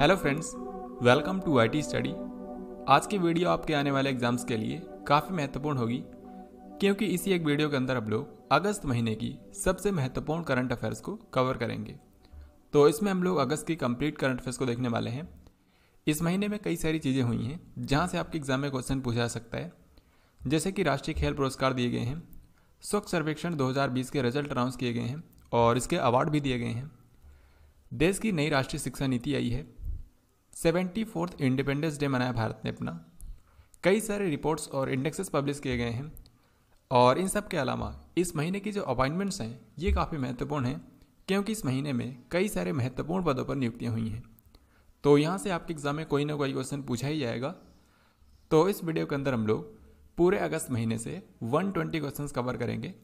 Hello friends welcome to IT study आज की video आपके आने वाले एग्जाम्स के लिए काफ़ी महत्वपूर्ण होगी क्योंकि इसी एक वीडियो के अंदर हम लोग अगस्त महीने की सबसे महत्वपूर्ण करंट अफेयर्स को कवर करेंगे तो इसमें हम लोग अगस्त की कंप्लीट करंट अफेयर्स को देखने वाले हैं इस महीने में कई सारी चीज़ें हुई हैं जहाँ से आपके एग्जाम में क्वेश्चन पूछा जा सकता है जैसे कि राष्ट्रीय खेल पुरस्कार दिए गए हैं स्वच्छ सर्वेक्षण 2020 के रिजल्ट अनाउंस किए गए हैं और इसके अवार्ड भी दिए गए हैं देश की नई राष्ट्रीय शिक्षा नीति आई है सेवेंटी फोर्थ इंडिपेंडेंस डे मनाया भारत ने अपना कई सारे रिपोर्ट्स और इंडेक्सेस पब्लिश किए गए हैं और इन सब के अलावा इस महीने की जो अपॉइंटमेंट्स हैं ये काफ़ी महत्वपूर्ण हैं क्योंकि इस महीने में कई सारे महत्वपूर्ण पदों पर नियुक्तियाँ हुई हैं तो यहाँ से आपके एग्ज़ाम में कोई ना कोई क्वेश्चन पूछा ही जाएगा तो इस वीडियो के अंदर हम लोग पूरे अगस्त महीने से 120 क्वेश्चंस कवर करेंगे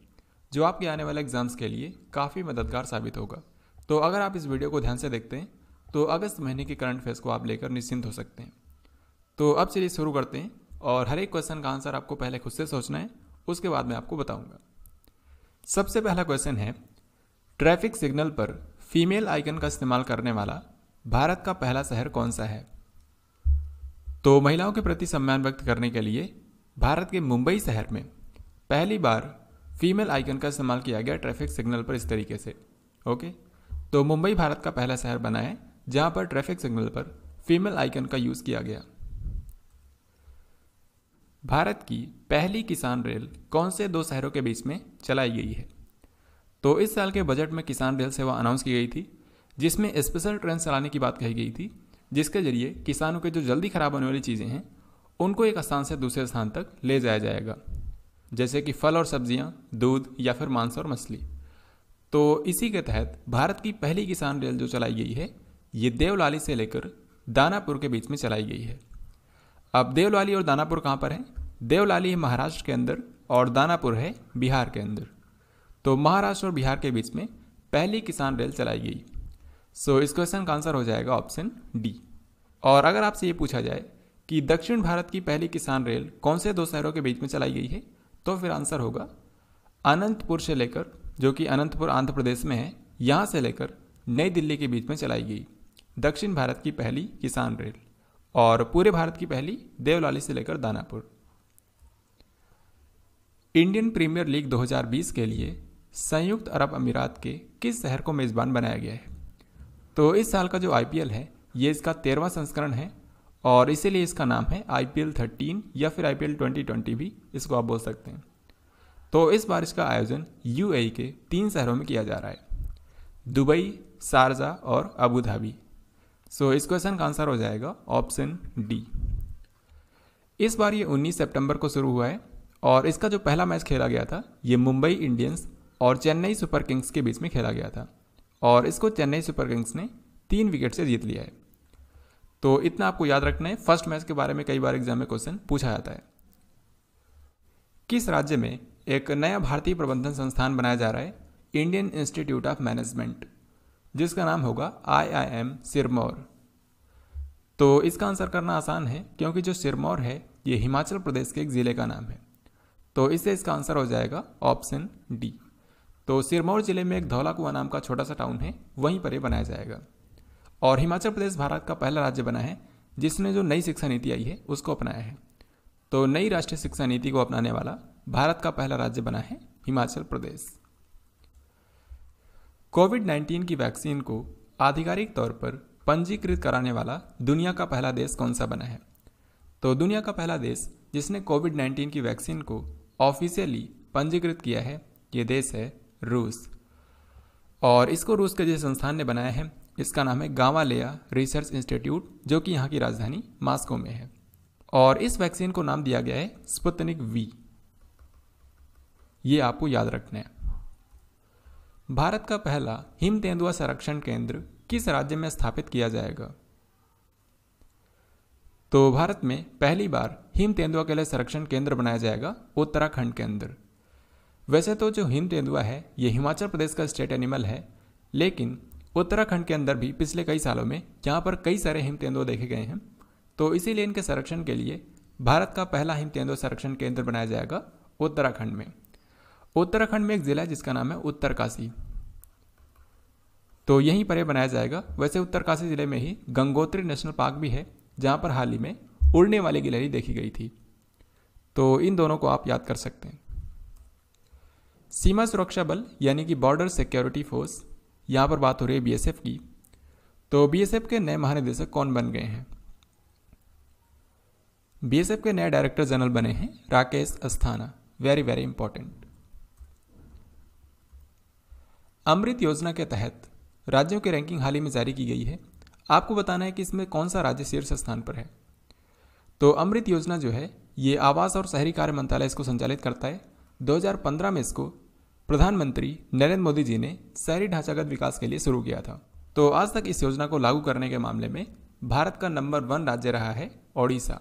जो आपके आने वाले एग्ज़ाम्स के लिए काफ़ी मददगार साबित होगा तो अगर आप इस वीडियो को ध्यान से देखते हैं तो अगस्त महीने के करंट अफेयर्स को आप लेकर निश्चिंत हो सकते हैं तो अब चलिए शुरू करते हैं और हर एक क्वेश्चन का आंसर आपको पहले खुद से सोचना है उसके बाद मैं आपको बताऊंगा सबसे पहला क्वेश्चन है ट्रैफिक सिग्नल पर फीमेल आइकन का इस्तेमाल करने वाला भारत का पहला शहर कौन सा है तो महिलाओं के प्रति सम्मान व्यक्त करने के लिए भारत के मुंबई शहर में पहली बार फीमेल आइकन का इस्तेमाल किया गया ट्रैफिक सिग्नल पर इस तरीके से ओके तो मुंबई भारत का पहला शहर बना है जहां पर ट्रैफिक सिग्नल पर फीमेल आइकन का यूज किया गया भारत की पहली किसान रेल कौन से दो शहरों के बीच में चलाई गई है तो इस साल के बजट में किसान रेल सेवा अनाउंस की गई थी जिसमें स्पेशल ट्रेन चलाने की बात कही गई थी जिसके जरिए किसानों के जो जल्दी खराब होने वाली चीज़ें हैं उनको एक स्थान से दूसरे स्थान तक ले जाया जाएगा जैसे कि फल और सब्जियां, दूध या फिर मांस और मछली तो इसी के तहत भारत की पहली किसान रेल जो चलाई गई है ये देवलाली से लेकर दानापुर के बीच में चलाई गई है अब देवलाली और दानापुर कहाँ पर है देवलाली है महाराष्ट्र के अंदर और दानापुर है बिहार के अंदर तो महाराष्ट्र और बिहार के बीच में पहली किसान रेल चलाई गई सो इस क्वेश्चन का आंसर हो जाएगा ऑप्शन डी और अगर आपसे ये पूछा जाए कि दक्षिण भारत की पहली किसान रेल कौन से दो शहरों के बीच में चलाई गई है तो फिर आंसर होगा अनंतपुर से लेकर जो कि अनंतपुर आंध्र प्रदेश में है यहाँ से लेकर नई दिल्ली के बीच में चलाई गई दक्षिण भारत की पहली किसान रेल और पूरे भारत की पहली देवलाली से लेकर दानापुर इंडियन प्रीमियर लीग 2020 के लिए संयुक्त अरब अमीरात के किस शहर को मेज़बान बनाया गया है तो इस साल का जो आई है ये इसका तेरहवा संस्करण है और इसीलिए इसका नाम है आई पी या फिर आई पी भी इसको आप बोल सकते हैं तो इस बारिश का आयोजन यू के तीन शहरों में किया जा रहा है दुबई शारजा और अबू धाबी सो इस क्वेश्चन का आंसर हो जाएगा ऑप्शन डी इस बार ये 19 सितंबर को शुरू हुआ है और इसका जो पहला मैच खेला गया था ये मुंबई इंडियंस और चेन्नई सुपर किंग्स के बीच में खेला गया था और इसको चेन्नई सुपर किंग्स ने तीन विकेट से जीत लिया है तो इतना आपको याद रखना है फर्स्ट मैच के बारे में कई बार एग्जाम में क्वेश्चन पूछा जाता है किस राज्य में एक नया भारतीय प्रबंधन संस्थान बनाया जा रहा है इंडियन इंस्टीट्यूट ऑफ मैनेजमेंट जिसका नाम होगा आई आई एम सिरमौर तो इसका आंसर करना आसान है क्योंकि जो सिरमौर है ये हिमाचल प्रदेश के एक ज़िले का नाम है तो इससे इसका आंसर हो जाएगा ऑप्शन डी तो सिरमौर ज़िले में एक धौला कुआ नाम का छोटा सा टाउन है वहीं पर ये बनाया जाएगा और हिमाचल प्रदेश भारत का पहला राज्य बना है जिसने जो नई शिक्षा नीति आई है उसको अपनाया है तो नई राष्ट्रीय शिक्षा नीति को अपनाने वाला भारत का पहला राज्य बना है हिमाचल प्रदेश कोविड 19 की वैक्सीन को आधिकारिक तौर पर पंजीकृत कराने वाला दुनिया का पहला देश कौन सा बना है तो दुनिया का पहला देश जिसने कोविड 19 की वैक्सीन को ऑफिशियली पंजीकृत किया है ये देश है रूस और इसको रूस के जिस संस्थान ने बनाया है इसका नाम है गावालेया रिसर्च इंस्टीट्यूट जो कि यहाँ की राजधानी मास्को में है और इस वैक्सीन को नाम दिया गया है स्पुतनिक वी ये आपको याद रखने हैं भारत का पहला हिम तेंदुआ संरक्षण केंद्र किस राज्य में स्थापित किया जाएगा तो भारत में पहली बार हिम तेंदुआ के लिए संरक्षण केंद्र बनाया जाएगा उत्तराखंड के अंदर वैसे तो जो हिम तेंदुआ है ये हिमाचल प्रदेश का स्टेट एनिमल है लेकिन उत्तराखंड के अंदर भी पिछले कई सालों में यहाँ पर कई सारे हिम तेंदुआ देखे गए हैं तो इसीलिए इनके संरक्षण के लिए भारत का पहला हिम तेंदुआ संरक्षण केंद्र बनाया जाएगा उत्तराखंड में उत्तराखंड में एक ज़िला है जिसका नाम है उत्तरकाशी तो यहीं पर यह बनाया जाएगा वैसे उत्तरकाशी ज़िले में ही गंगोत्री नेशनल पार्क भी है जहां पर हाल ही में उड़ने वाली गिलहरी देखी गई थी तो इन दोनों को आप याद कर सकते हैं सीमा सुरक्षा बल यानी कि बॉर्डर सिक्योरिटी फोर्स यहाँ पर बात हो रही है बीएसएफ की तो बीएसएफ के नए महानिदेशक कौन बन गए हैं बीएसएफ के नए डायरेक्टर जनरल बने हैं Rakesh Asthana very very important Amrut योजना के तहत राज्यों की रैंकिंग हाल ही में जारी की गई है आपको बताना है कि इसमें कौन सा राज्य शीर्ष स्थान पर है तो अमृत योजना जो है ये आवास और शहरी कार्य मंत्रालय इसको संचालित करता है 2015 में इसको प्रधानमंत्री नरेंद्र मोदी जी ने शहरी ढांचागत विकास के लिए शुरू किया था तो आज तक इस योजना को लागू करने के मामले में भारत का नंबर वन राज्य रहा है ओडिशा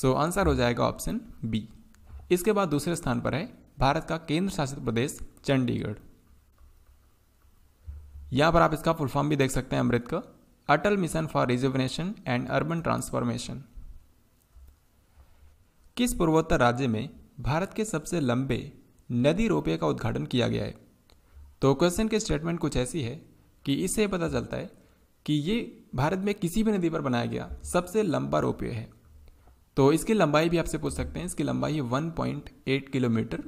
सो आंसर हो जाएगा ऑप्शन बी इसके बाद दूसरे स्थान पर है भारत का केंद्र शासित प्रदेश चंडीगढ़ यहाँ पर आप इसका फुल फॉर्म भी देख सकते हैं अमृत का Atal mission for rejuvenation and urban transformation किस पूर्वोत्तर राज्य में भारत के सबसे लंबे नदी रोपे का उद्घाटन किया गया है तो क्वेश्चन के स्टेटमेंट कुछ ऐसी है कि इससे पता चलता है कि ये भारत में किसी भी नदी पर बनाया गया सबसे लंबा रोपवे है तो इसकी लंबाई भी आपसे पूछ सकते हैं इसकी लंबाई है 1.8 किलोमीटर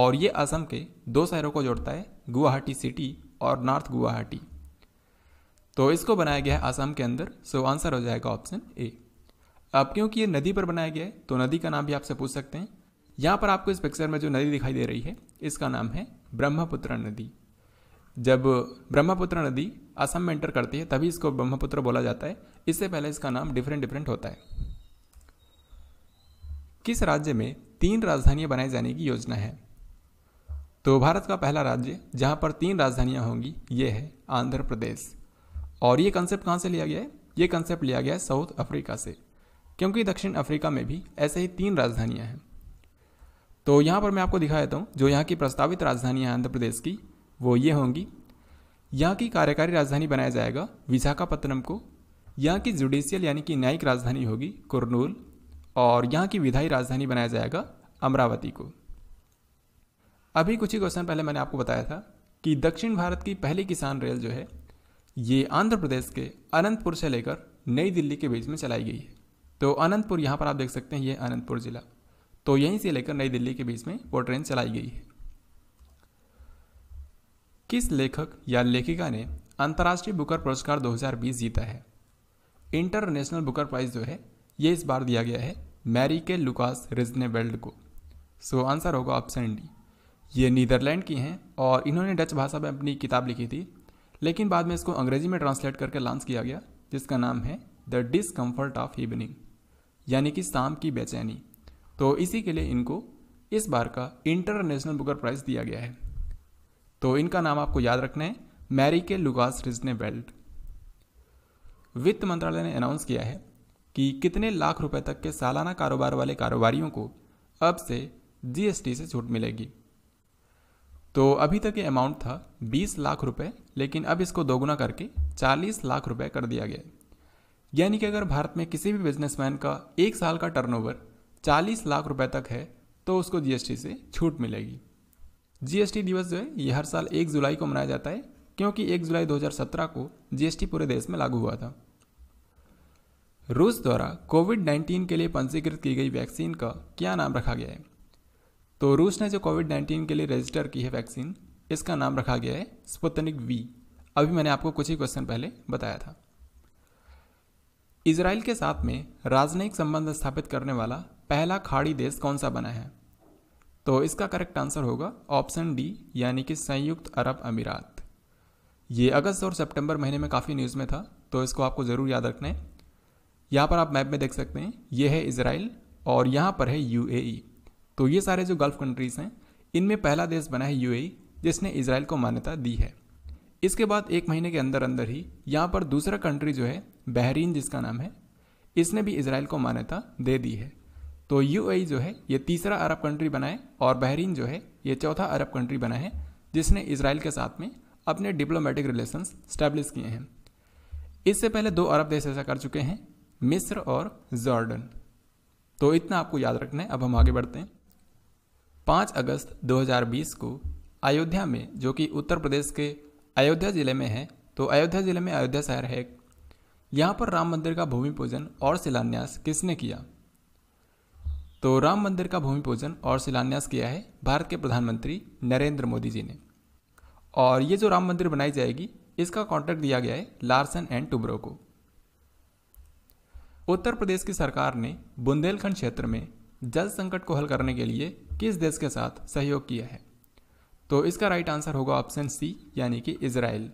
और ये असम के दो शहरों को जोड़ता है गुवाहाटी सिटी और नॉर्थ गुवाहाटी तो इसको बनाया गया है आसाम के अंदर सो आंसर हो जाएगा ऑप्शन ए अब क्योंकि ये नदी पर बनाया गया है तो नदी का नाम भी आपसे पूछ सकते हैं यहाँ पर आपको इस पिक्चर में जो नदी दिखाई दे रही है इसका नाम है ब्रह्मपुत्र नदी जब ब्रह्मपुत्र नदी असम में एंटर करती है तभी इसको ब्रह्मपुत्र बोला जाता है इससे पहले इसका नाम डिफरेंट डिफरेंट होता है किस राज्य में तीन राजधानियां बनाए जाने की योजना है तो भारत का पहला राज्य जहाँ पर तीन राजधानियाँ होंगी ये है आंध्र प्रदेश और ये कंसेप्ट कहाँ से लिया गया है ये कंसेप्ट लिया गया है साउथ अफ्रीका से क्योंकि दक्षिण अफ्रीका में भी ऐसे ही तीन राजधानियाँ हैं तो यहाँ पर मैं आपको दिखा देता हूँ जो यहाँ की प्रस्तावित राजधानियाँ आंध्र प्रदेश की वो ये होंगी यहाँ की कार्यकारी राजधानी बनाया जाएगा विशाखापत्तनम को यहाँ की जुडिशियल यानी कि न्यायिक राजधानी होगी कुरनूल और यहाँ की विधायी राजधानी बनाया जाएगा अमरावती को अभी कुछ ही क्वेश्चन पहले मैंने आपको बताया था कि दक्षिण भारत की पहली किसान रेल जो है ये आंध्र प्रदेश के अनंतपुर से लेकर नई दिल्ली के बीच में चलाई गई है तो अनंतपुर यहाँ पर आप देख सकते हैं ये अनंतपुर ज़िला तो यहीं से लेकर नई दिल्ली के बीच में वो ट्रेन चलाई गई है किस लेखक या लेखिका ने अंतर्राष्ट्रीय बुकर पुरस्कार 2020 जीता है इंटरनेशनल बुकर प्राइज जो है ये इस बार दिया गया है मैरी के लुकास रिजनेबेल्ड को सो आंसर होगा ऑप्शन डी ये नीदरलैंड की हैं और इन्होंने डच भाषा में अपनी किताब लिखी थी लेकिन बाद में इसको अंग्रेजी में ट्रांसलेट करके लॉन्च किया गया जिसका नाम है द डिसकम्फर्ट ऑफ इवनिंग यानी कि शाम की बेचैनी तो इसी के लिए इनको इस बार का इंटरनेशनल बुकर प्राइज़ दिया गया है तो इनका नाम आपको याद रखना है मैरी के लुगास रिजने बेल्ट वित्त मंत्रालय ने अनाउंस किया है कि कितने लाख रुपए तक के सालाना कारोबार वाले कारोबारियों को अब से जीएसटी से छूट मिलेगी तो अभी तक ये अमाउंट था 20 लाख रुपए लेकिन अब इसको दोगुना करके 40 लाख रुपए कर दिया गया यानी कि अगर भारत में किसी भी बिजनेसमैन का एक साल का टर्नओवर 40 लाख रुपए तक है तो उसको जीएसटी से छूट मिलेगी जीएसटी दिवस जो है ये हर साल एक जुलाई को मनाया जाता है क्योंकि एक जुलाई 2017 को जीएसटी पूरे देश में लागू हुआ था रूस द्वारा कोविड 19 के लिए पंजीकृत की गई वैक्सीन का क्या नाम रखा गया है तो रूस ने जो कोविड नाइन्टीन के लिए रजिस्टर की है वैक्सीन इसका नाम रखा गया है स्पुतनिक वी अभी मैंने आपको कुछ ही क्वेश्चन पहले बताया था इसराइल के साथ में राजनयिक संबंध स्थापित करने वाला पहला खाड़ी देश कौन सा बना है तो इसका करेक्ट आंसर होगा ऑप्शन डी यानी कि संयुक्त अरब अमीरात ये अगस्त और सितंबर महीने में काफ़ी न्यूज़ में था तो इसको आपको ज़रूर याद रखना है यहाँ पर आप मैप में देख सकते हैं ये है इसराइल और यहाँ पर है यूएई तो ये सारे जो गल्फ़ कंट्रीज़ हैं इनमें पहला देश बना है यूएई e, जिसने इसराइल को मान्यता दी है इसके बाद एक महीने के अंदर अंदर ही यहाँ पर दूसरा कंट्री जो है बहरीन जिसका नाम है इसने भी इसराइल को मान्यता दे दी है तो यूएई e जो है ये तीसरा अरब कंट्री बना है और बहरीन जो है ये चौथा अरब कंट्री बना है जिसने इसराइल के साथ में अपने डिप्लोमेटिक रिलेशंस स्टैब्लिश किए हैं इससे पहले दो अरब देश ऐसा कर चुके हैं मिस्र और जॉर्डन तो इतना आपको याद रखना है अब हम आगे बढ़ते हैं 5 अगस्त 2020 को अयोध्या में जो कि उत्तर प्रदेश के अयोध्या ज़िले में है तो अयोध्या ज़िले में अयोध्या शहर है यहाँ पर राम मंदिर का भूमि पूजन और शिलान्यास किसने किया तो राम मंदिर का भूमि पूजन और शिलान्यास किया है भारत के प्रधानमंत्री नरेंद्र मोदी जी ने और ये जो राम मंदिर बनाई जाएगी इसका कॉन्ट्रैक्ट दिया गया है लार्सन एंड टुब्रो को उत्तर प्रदेश की सरकार ने बुंदेलखंड क्षेत्र में जल संकट को हल करने के लिए किस देश के साथ सहयोग किया है तो इसका राइट आंसर होगा ऑप्शन सी यानी कि इसराइल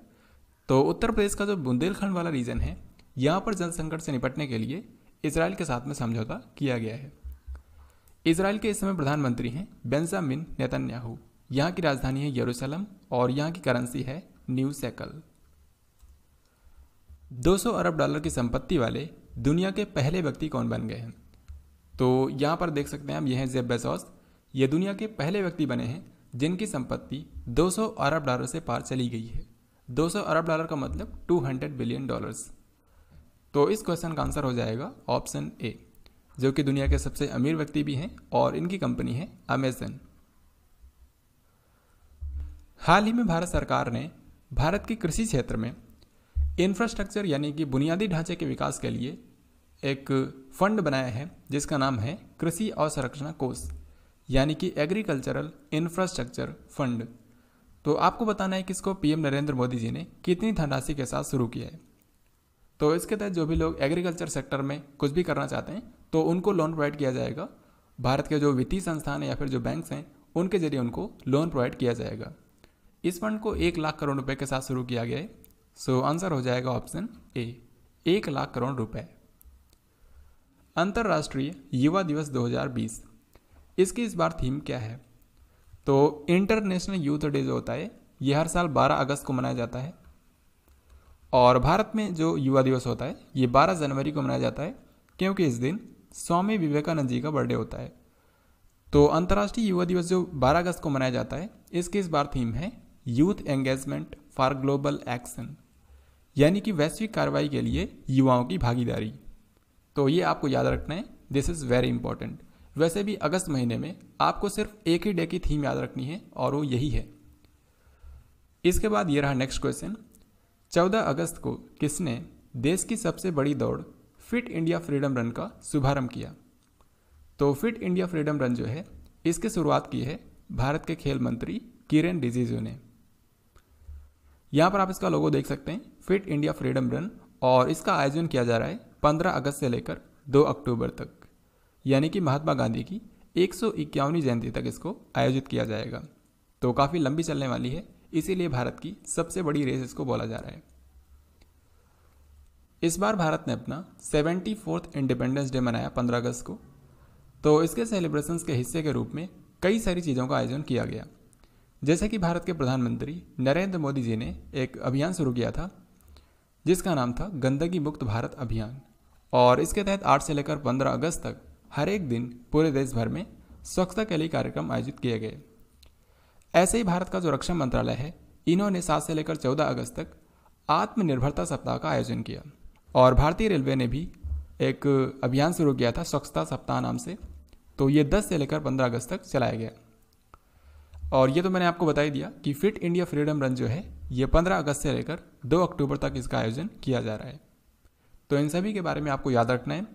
तो उत्तर प्रदेश का जो बुंदेलखंड वाला रीजन है यहाँ पर जल संकट से निपटने के लिए इसराइल के साथ में समझौता किया गया है इसराइल के इस समय प्रधानमंत्री हैं बेंजामिन नेतन्याहू यहाँ की राजधानी है यरूशलम और यहाँ की करेंसी है न्यू सैकल 200 अरब डॉलर की संपत्ति वाले दुनिया के पहले व्यक्ति कौन बन गए हैं तो यहाँ पर देख सकते हैं हम ये हैं जेब बेजोस ये दुनिया के पहले व्यक्ति बने हैं जिनकी संपत्ति 200 अरब डॉलर से पार चली गई है 200 अरब डॉलर का मतलब 200 बिलियन डॉलर्स तो इस क्वेश्चन का आंसर हो जाएगा ऑप्शन ए जो कि दुनिया के सबसे अमीर व्यक्ति भी हैं और इनकी कंपनी है अमेजन हाल ही में भारत सरकार ने भारत के कृषि क्षेत्र में इंफ्रास्ट्रक्चर यानी कि बुनियादी ढांचे के विकास के लिए एक फंड बनाया है जिसका नाम है कृषि अवसंरचना कोष यानी कि एग्रीकल्चरल इंफ्रास्ट्रक्चर फंड तो आपको बताना है कि इसको पीएम नरेंद्र मोदी जी ने कितनी धनराशि के साथ शुरू किया है तो इसके तहत जो भी लोग एग्रीकल्चर सेक्टर में कुछ भी करना चाहते हैं तो उनको लोन प्रोवाइड किया जाएगा भारत के जो वित्तीय संस्थान या फिर जो बैंक्स हैं उनके जरिए उनको लोन प्रोवाइड किया जाएगा इस फंड को एक लाख करोड़ रुपए के साथ शुरू किया गया है सो आंसर हो जाएगा ऑप्शन ए एक लाख करोड़ रुपए अंतर्राष्ट्रीय युवा दिवस 2020 इसकी इस बार थीम क्या है तो इंटरनेशनल यूथ डे जो होता है ये हर साल 12 अगस्त को मनाया जाता है और भारत में जो युवा दिवस होता है ये 12 जनवरी को मनाया जाता है क्योंकि इस दिन स्वामी विवेकानंद जी का बर्थडे होता है तो अंतर्राष्ट्रीय युवा दिवस जो 12 अगस्त को मनाया जाता है इसकी इस बार थीम है youth engagement for global action यानी कि वैश्विक कार्रवाई के लिए युवाओं की भागीदारी तो ये आपको याद रखना है दिस इज़ वेरी इंपॉर्टेंट वैसे भी अगस्त महीने में आपको सिर्फ एक ही डे की थीम याद रखनी है और वो यही है इसके बाद ये रहा नेक्स्ट क्वेश्चन चौदह अगस्त को किसने देश की सबसे बड़ी दौड़ फिट इंडिया फ्रीडम रन का शुभारंभ किया तो फिट इंडिया फ्रीडम रन जो है इसकी शुरुआत की है भारत के खेल मंत्री किरेन रिजिजू ने यहाँ पर आप इसका लोगो देख सकते हैं फिट इंडिया फ्रीडम रन और इसका आयोजन किया जा रहा है 15 अगस्त से लेकर 2 अक्टूबर तक यानी कि महात्मा गांधी की एक जयंती तक इसको आयोजित किया जाएगा तो काफ़ी लंबी चलने वाली है इसीलिए भारत की सबसे बड़ी रेस इसको बोला जा रहा है इस बार भारत ने अपना सेवेंटी फोर्थ इंडिपेंडेंस डे मनाया पंद्रह अगस्त को तो इसके सेलिब्रेशंस के हिस्से के रूप में कई सारी चीज़ों का आयोजन किया गया जैसे कि भारत के प्रधानमंत्री नरेंद्र मोदी जी ने एक अभियान शुरू किया था जिसका नाम था गंदगी मुक्त भारत अभियान और इसके तहत आठ से लेकर पंद्रह अगस्त तक हर एक दिन पूरे देश भर में स्वच्छता के लिए कार्यक्रम आयोजित किए गए ऐसे ही भारत का जो रक्षा मंत्रालय है इन्होंने सात से लेकर चौदह अगस्त तक आत्मनिर्भरता सप्ताह का आयोजन किया और भारतीय रेलवे ने भी एक अभियान शुरू किया था स्वच्छता सप्ताह नाम से तो ये 10 से लेकर 15 अगस्त तक चलाया गया और ये तो मैंने आपको बता ही दिया कि फिट इंडिया फ्रीडम रन जो है ये 15 अगस्त से लेकर 2 अक्टूबर तक इसका आयोजन किया जा रहा है तो इन सभी के बारे में आपको याद रखना है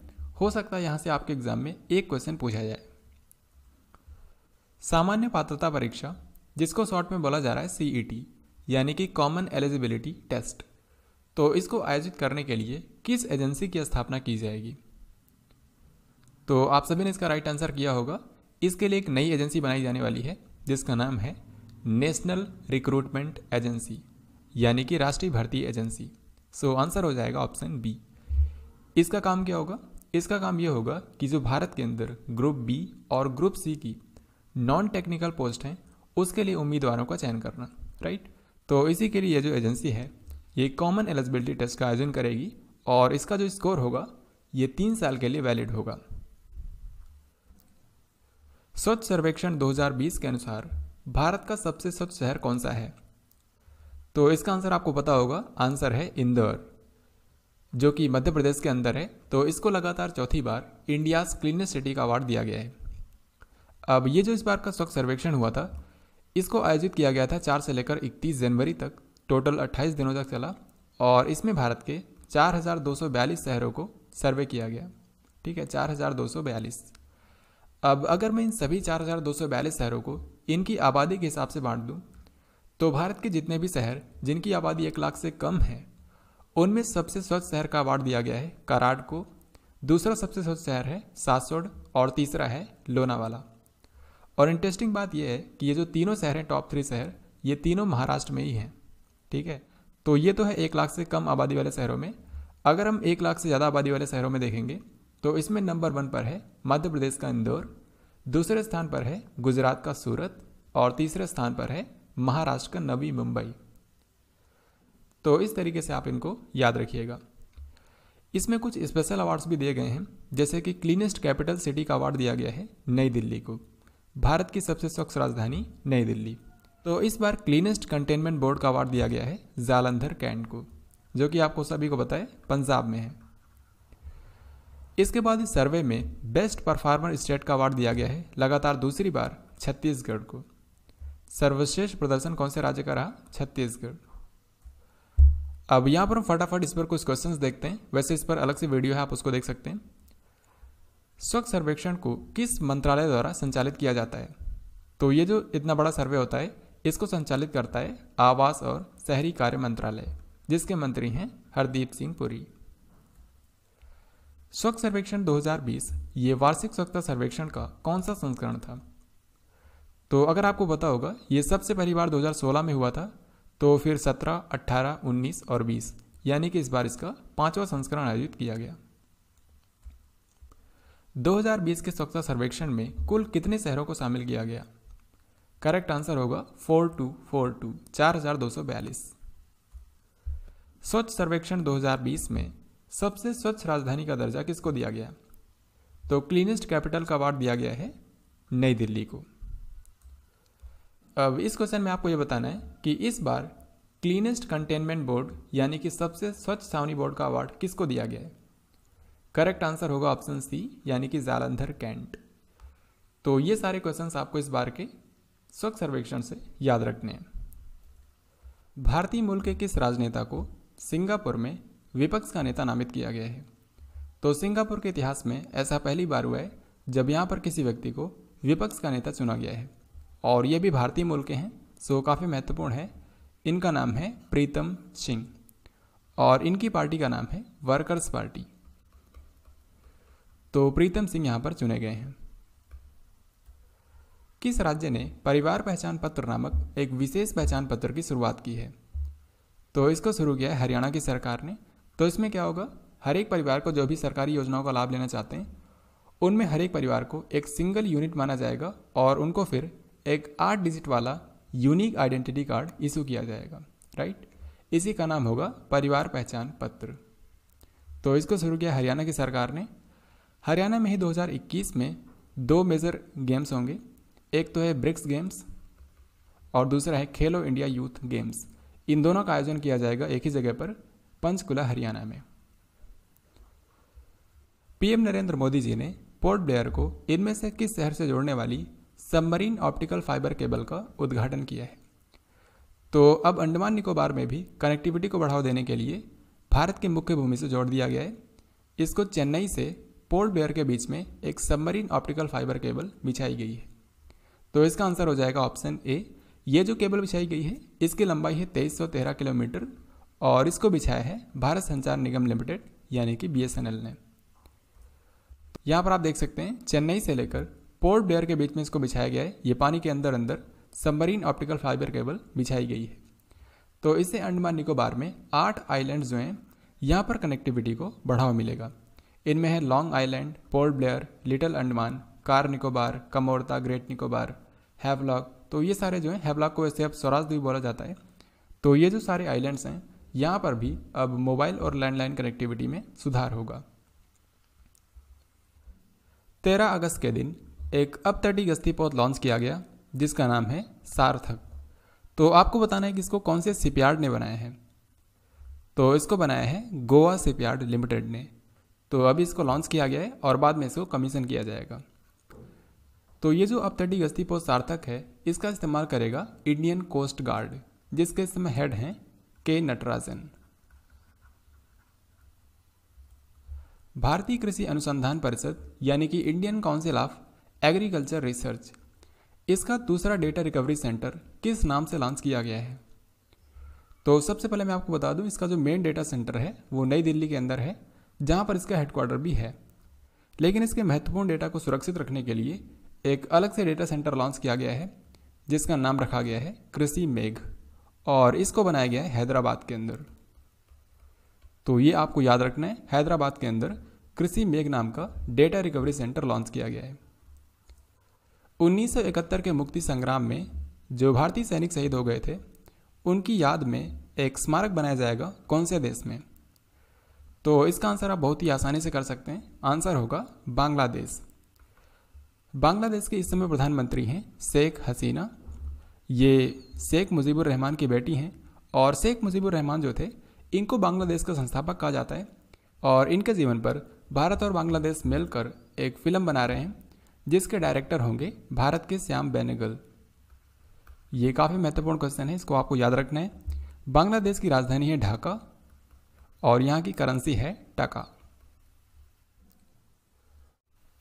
हो सकता है यहाँ से आपके एग्जाम में एक क्वेश्चन पूछा जाए सामान्य पात्रता परीक्षा जिसको शॉर्ट में बोला जा रहा है सी e यानी कि कॉमन एलिजिबिलिटी टेस्ट तो इसको आयोजित करने के लिए किस एजेंसी की स्थापना की जाएगी तो आप सभी ने इसका राइट आंसर किया होगा इसके लिए एक नई एजेंसी बनाई जाने वाली है जिसका नाम है नेशनल रिक्रूटमेंट एजेंसी यानी कि राष्ट्रीय भर्ती एजेंसी सो आंसर हो जाएगा ऑप्शन बी इसका काम क्या होगा इसका काम यह होगा कि जो भारत के अंदर ग्रुप बी और ग्रुप सी की नॉन टेक्निकल पोस्ट हैं उसके लिए उम्मीदवारों का चयन करना राइट तो इसी के लिए यह जो एजेंसी है ये कॉमन एलिजिबिलिटी टेस्ट का आयोजन करेगी और इसका जो स्कोर होगा ये तीन साल के लिए वैलिड होगा स्वच्छ सर्वेक्षण 2020 के अनुसार भारत का सबसे स्वच्छ शहर कौन सा है तो इसका आंसर आपको पता होगा आंसर है इंदौर जो कि मध्य प्रदेश के अंदर है तो इसको लगातार चौथी बार इंडियाज क्लीनेस्ट सिटी का अवार्ड दिया गया है अब ये जो इस बार का स्वच्छ सर्वेक्षण हुआ था इसको आयोजित किया गया था चार से लेकर इकतीस जनवरी तक टोटल अट्ठाईस दिनों तक चला और इसमें भारत के चार शहरों को सर्वे किया गया ठीक है चार अब अगर मैं इन सभी चार शहरों को इनकी आबादी के हिसाब से बांट दूं तो भारत के जितने भी शहर जिनकी आबादी एक लाख से कम है उनमें सबसे स्वच्छ शहर का अवार्ड दिया गया है कराड को दूसरा सबसे स्वच्छ शहर है सासोड़ और तीसरा है लोनावाला और इंटरेस्टिंग बात यह है कि ये जो तीनों शहर हैं टॉप थ्री शहर ये तीनों महाराष्ट्र में ही हैं ठीक है तो ये तो है एक लाख से कम आबादी वाले शहरों में अगर हम एक लाख से ज़्यादा आबादी वाले शहरों में देखेंगे तो इसमें नंबर वन पर है मध्य प्रदेश का इंदौर दूसरे स्थान पर है गुजरात का सूरत और तीसरे स्थान पर है महाराष्ट्र का नवी मुंबई तो इस तरीके से आप इनको याद रखिएगा इसमें कुछ स्पेशल अवार्ड्स भी दिए गए हैं जैसे कि क्लीनेस्ट कैपिटल सिटी का अवार्ड दिया गया है नई दिल्ली को भारत की सबसे स्वच्छ राजधानी नई दिल्ली तो इस बार क्लीनेस्ट कंटेनमेंट बोर्ड का अवार्ड दिया गया है जालंधर कैंट को जो कि आपको सभी को बताए पंजाब में है इसके बाद इस सर्वे में बेस्ट परफार्मर स्टेट का अवार्ड दिया गया है लगातार दूसरी बार छत्तीसगढ़ को सर्वश्रेष्ठ प्रदर्शन कौन से राज्य का रहा छत्तीसगढ़ अब यहाँ पर हम फटाफट इस पर कुछ क्वेश्चंस देखते हैं वैसे इस पर अलग से वीडियो है आप उसको देख सकते हैं स्वच्छ सर्वेक्षण को किस मंत्रालय द्वारा संचालित किया जाता है तो ये जो इतना बड़ा सर्वे होता है इसको संचालित करता है आवास और शहरी कार्य मंत्रालय जिसके मंत्री हैं हरदीप सिंह पुरी स्वच्छ सर्वेक्षण 2020 ये वार्षिक स्वच्छता सर्वेक्षण का कौन सा संस्करण था तो अगर आपको पता होगा ये सबसे पहली बार 2016 में हुआ था तो फिर 17, 18, 19 और 20 यानी कि इस बार इसका पांचवा संस्करण आयोजित किया गया 2020 के स्वच्छता सर्वेक्षण में कुल कितने शहरों को शामिल किया गया करेक्ट आंसर होगा फोर टू फोर टू चार हजार दो सौ बयालीस स्वच्छ सर्वेक्षण 2020 में सबसे स्वच्छ राजधानी का दर्जा किसको दिया गया तो क्लीनेस्ट कैपिटल का अवार्ड दिया गया है नई दिल्ली को अब इस क्वेश्चन में आपको ये बताना है कि इस बार क्लीनेस्ट कंटेनमेंट बोर्ड यानी कि सबसे स्वच्छ सावनी बोर्ड का अवार्ड किसको दिया गया है करेक्ट आंसर होगा ऑप्शन सी यानी कि जालंधर कैंट तो ये सारे क्वेश्चंस आपको इस बार के स्वच्छ सर्वेक्षण से याद रखने हैं भारतीय मूल के किस राजनेता को सिंगापुर में विपक्ष का नेता नामित किया गया है तो सिंगापुर के इतिहास में ऐसा पहली बार हुआ है जब यहाँ पर किसी व्यक्ति को विपक्ष का नेता चुना गया है और ये भी भारतीय मूल के हैं सो काफ़ी महत्वपूर्ण है इनका नाम है प्रीतम सिंह और इनकी पार्टी का नाम है वर्कर्स पार्टी तो प्रीतम सिंह यहाँ पर चुने गए हैं किस राज्य ने परिवार पहचान पत्र नामक एक विशेष पहचान पत्र की शुरुआत की है तो इसको शुरू किया है हरियाणा की सरकार ने तो इसमें क्या होगा हर एक परिवार को जो भी सरकारी योजनाओं का लाभ लेना चाहते हैं उनमें हर एक परिवार को एक सिंगल यूनिट माना जाएगा और उनको फिर एक आठ डिजिट वाला यूनिक आइडेंटिटी कार्ड इशू किया जाएगा राइट इसी का नाम होगा परिवार पहचान पत्र तो इसको शुरू किया हरियाणा की सरकार ने हरियाणा में ही 2021 में दो मेजर गेम्स होंगे एक तो है ब्रिक्स गेम्स और दूसरा है खेलो इंडिया यूथ गेम्स इन दोनों का आयोजन किया जाएगा एक ही जगह पर पंचकुला हरियाणा में पीएम नरेंद्र मोदी जी ने पोर्ट ब्लेयर को इनमें से किस शहर से जोड़ने वाली सबमरीन ऑप्टिकल फाइबर केबल का उद्घाटन किया है तो अब अंडमान निकोबार में भी कनेक्टिविटी को बढ़ावा देने के लिए भारत की मुख्य भूमि से जोड़ दिया गया है इसको चेन्नई से पोर्ट बेयर के बीच में एक सबमरीन ऑप्टिकल फाइबर केबल बिछाई गई है तो इसका आंसर हो जाएगा ऑप्शन ए ये जो केबल बिछाई गई है इसकी लंबाई है तेईस किलोमीटर और इसको बिछाया है भारत संचार निगम लिमिटेड यानी कि बी ने यहाँ पर आप देख सकते हैं चेन्नई से लेकर पोर्ट ब्लेयर के बीच में इसको बिछाया गया है ये पानी के अंदर अंदर सबमरीन ऑप्टिकल फाइबर केबल बिछाई गई है तो इससे अंडमान निकोबार में आठ आइलैंड जो हैं यहाँ पर कनेक्टिविटी को बढ़ावा मिलेगा इनमें है लॉन्ग आइलैंड पोर्ट ब्लेयर लिटिल अंडमान कार निकोबार कमोरता ग्रेट निकोबार हैवलॉक तो ये सारे जो हैं हैवलॉक को वैसे अब स्वराज द्वीप बोला जाता है तो ये जो सारे आइलैंड्स हैं यहाँ पर भी अब मोबाइल और लैंडलाइन कनेक्टिविटी में सुधार होगा तेरह अगस्त के दिन एक अब थर्टी गश्ती पौध लॉन्च किया गया जिसका नाम है सार्थक तो आपको बताना है कि इसको कौन से सिपयार्ड ने बनाया है तो इसको बनाया है गोवा सिपयार्ड लिमिटेड ने तो अभी इसको लॉन्च किया गया है और बाद में इसको कमीशन किया जाएगा तो ये जो अब थर्टी गश्ती पौध सार्थक है इसका इस्तेमाल करेगा इंडियन कोस्ट गार्ड जिसके इसमें हेड हैं के नटराजन भारतीय कृषि अनुसंधान परिषद यानी कि Indian council of agriculture research इसका दूसरा डेटा रिकवरी सेंटर किस नाम से लॉन्च किया गया है तो सबसे पहले मैं आपको बता दूं इसका जो मेन डेटा सेंटर है वो नई दिल्ली के अंदर है जहां पर इसका हेडक्वार्टर भी है लेकिन इसके महत्वपूर्ण डेटा को सुरक्षित रखने के लिए एक अलग से डेटा सेंटर लॉन्च किया गया है जिसका नाम रखा गया है कृषि मेघ और इसको बनाया गया है हैदराबाद के अंदर तो ये आपको याद रखना है हैदराबाद के अंदर कृषि मेघ नाम का डेटा रिकवरी सेंटर लॉन्च किया गया है 1971 के मुक्ति संग्राम में जो भारतीय सैनिक शहीद हो गए थे उनकी याद में एक स्मारक बनाया जाएगा कौन से देश में तो इसका आंसर आप बहुत ही आसानी से कर सकते हैं आंसर होगा बांग्लादेश बांग्लादेश के इस समय प्रधानमंत्री हैं शेख हसीना ये शेख मुजीबुर रहमान की बेटी हैं और शेख मुजीबुर रहमान जो थे इनको बांग्लादेश का संस्थापक कहा जाता है और इनके जीवन पर भारत और बांग्लादेश मिलकर एक फिल्म बना रहे हैं जिसके डायरेक्टर होंगे भारत के श्याम बेनेगल ये काफ़ी महत्वपूर्ण क्वेश्चन है इसको आपको याद रखना है बांग्लादेश की राजधानी है ढाका और यहाँ की करेंसी है टका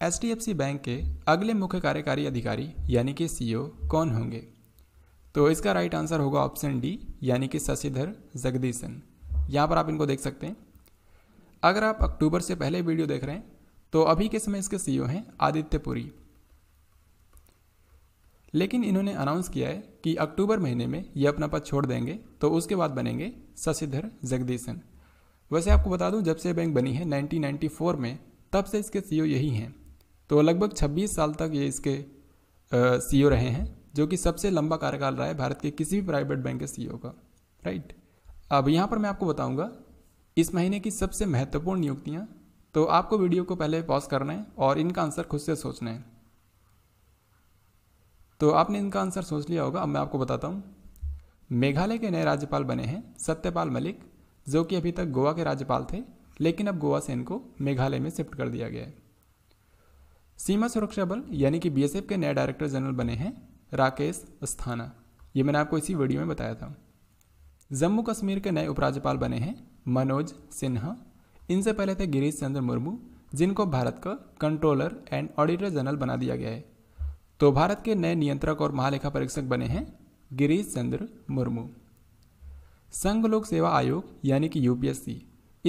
एच बैंक के अगले मुख्य कार्यकारी अधिकारी यानी कि सीईओ e कौन होंगे तो इसका राइट आंसर होगा ऑप्शन डी यानी कि शशिधर जगदीशन यहाँ पर आप इनको देख सकते हैं अगर आप अक्टूबर से पहले वीडियो देख रहे हैं तो अभी के समय इसके सीईओ हैं आदित्य पुरी लेकिन इन्होंने अनाउंस किया है कि अक्टूबर महीने में ये अपना पद छोड़ देंगे तो उसके बाद बनेंगे शशिधर जगदीशन वैसे आपको बता दूं जब से बैंक बनी है 1994 में तब से इसके सीईओ यही हैं तो लगभग 26 साल तक ये इसके सीईओ रहे हैं जो कि सबसे लंबा कार्यकाल रहा है भारत के किसी भी प्राइवेट बैंक के सी का राइट अब यहाँ पर मैं आपको बताऊँगा इस महीने की सबसे महत्वपूर्ण नियुक्तियाँ तो आपको वीडियो को पहले पॉज करना है और इनका आंसर खुद से सोचना है तो आपने इनका आंसर सोच लिया होगा अब मैं आपको बताता हूँ मेघालय के नए राज्यपाल बने हैं सत्यपाल मलिक जो कि अभी तक गोवा के राज्यपाल थे लेकिन अब गोवा से इनको मेघालय में शिफ्ट कर दिया गया है सीमा सुरक्षा बल यानी कि बीएसएफ के नए डायरेक्टर जनरल बने हैं राकेश अस्थाना ये मैंने आपको इसी वीडियो में बताया था जम्मू कश्मीर के नए उपराज्यपाल बने हैं मनोज सिन्हा इनसे पहले थे गिरीश चंद्र मुर्मू जिनको भारत का कंट्रोलर एंड ऑडिटर जनरल बना दिया गया है तो भारत के नए नियंत्रक और महालेखा परीक्षक बने हैं गिरीश चंद्र मुर्मू संघ लोक सेवा आयोग यानी कि यूपीएससी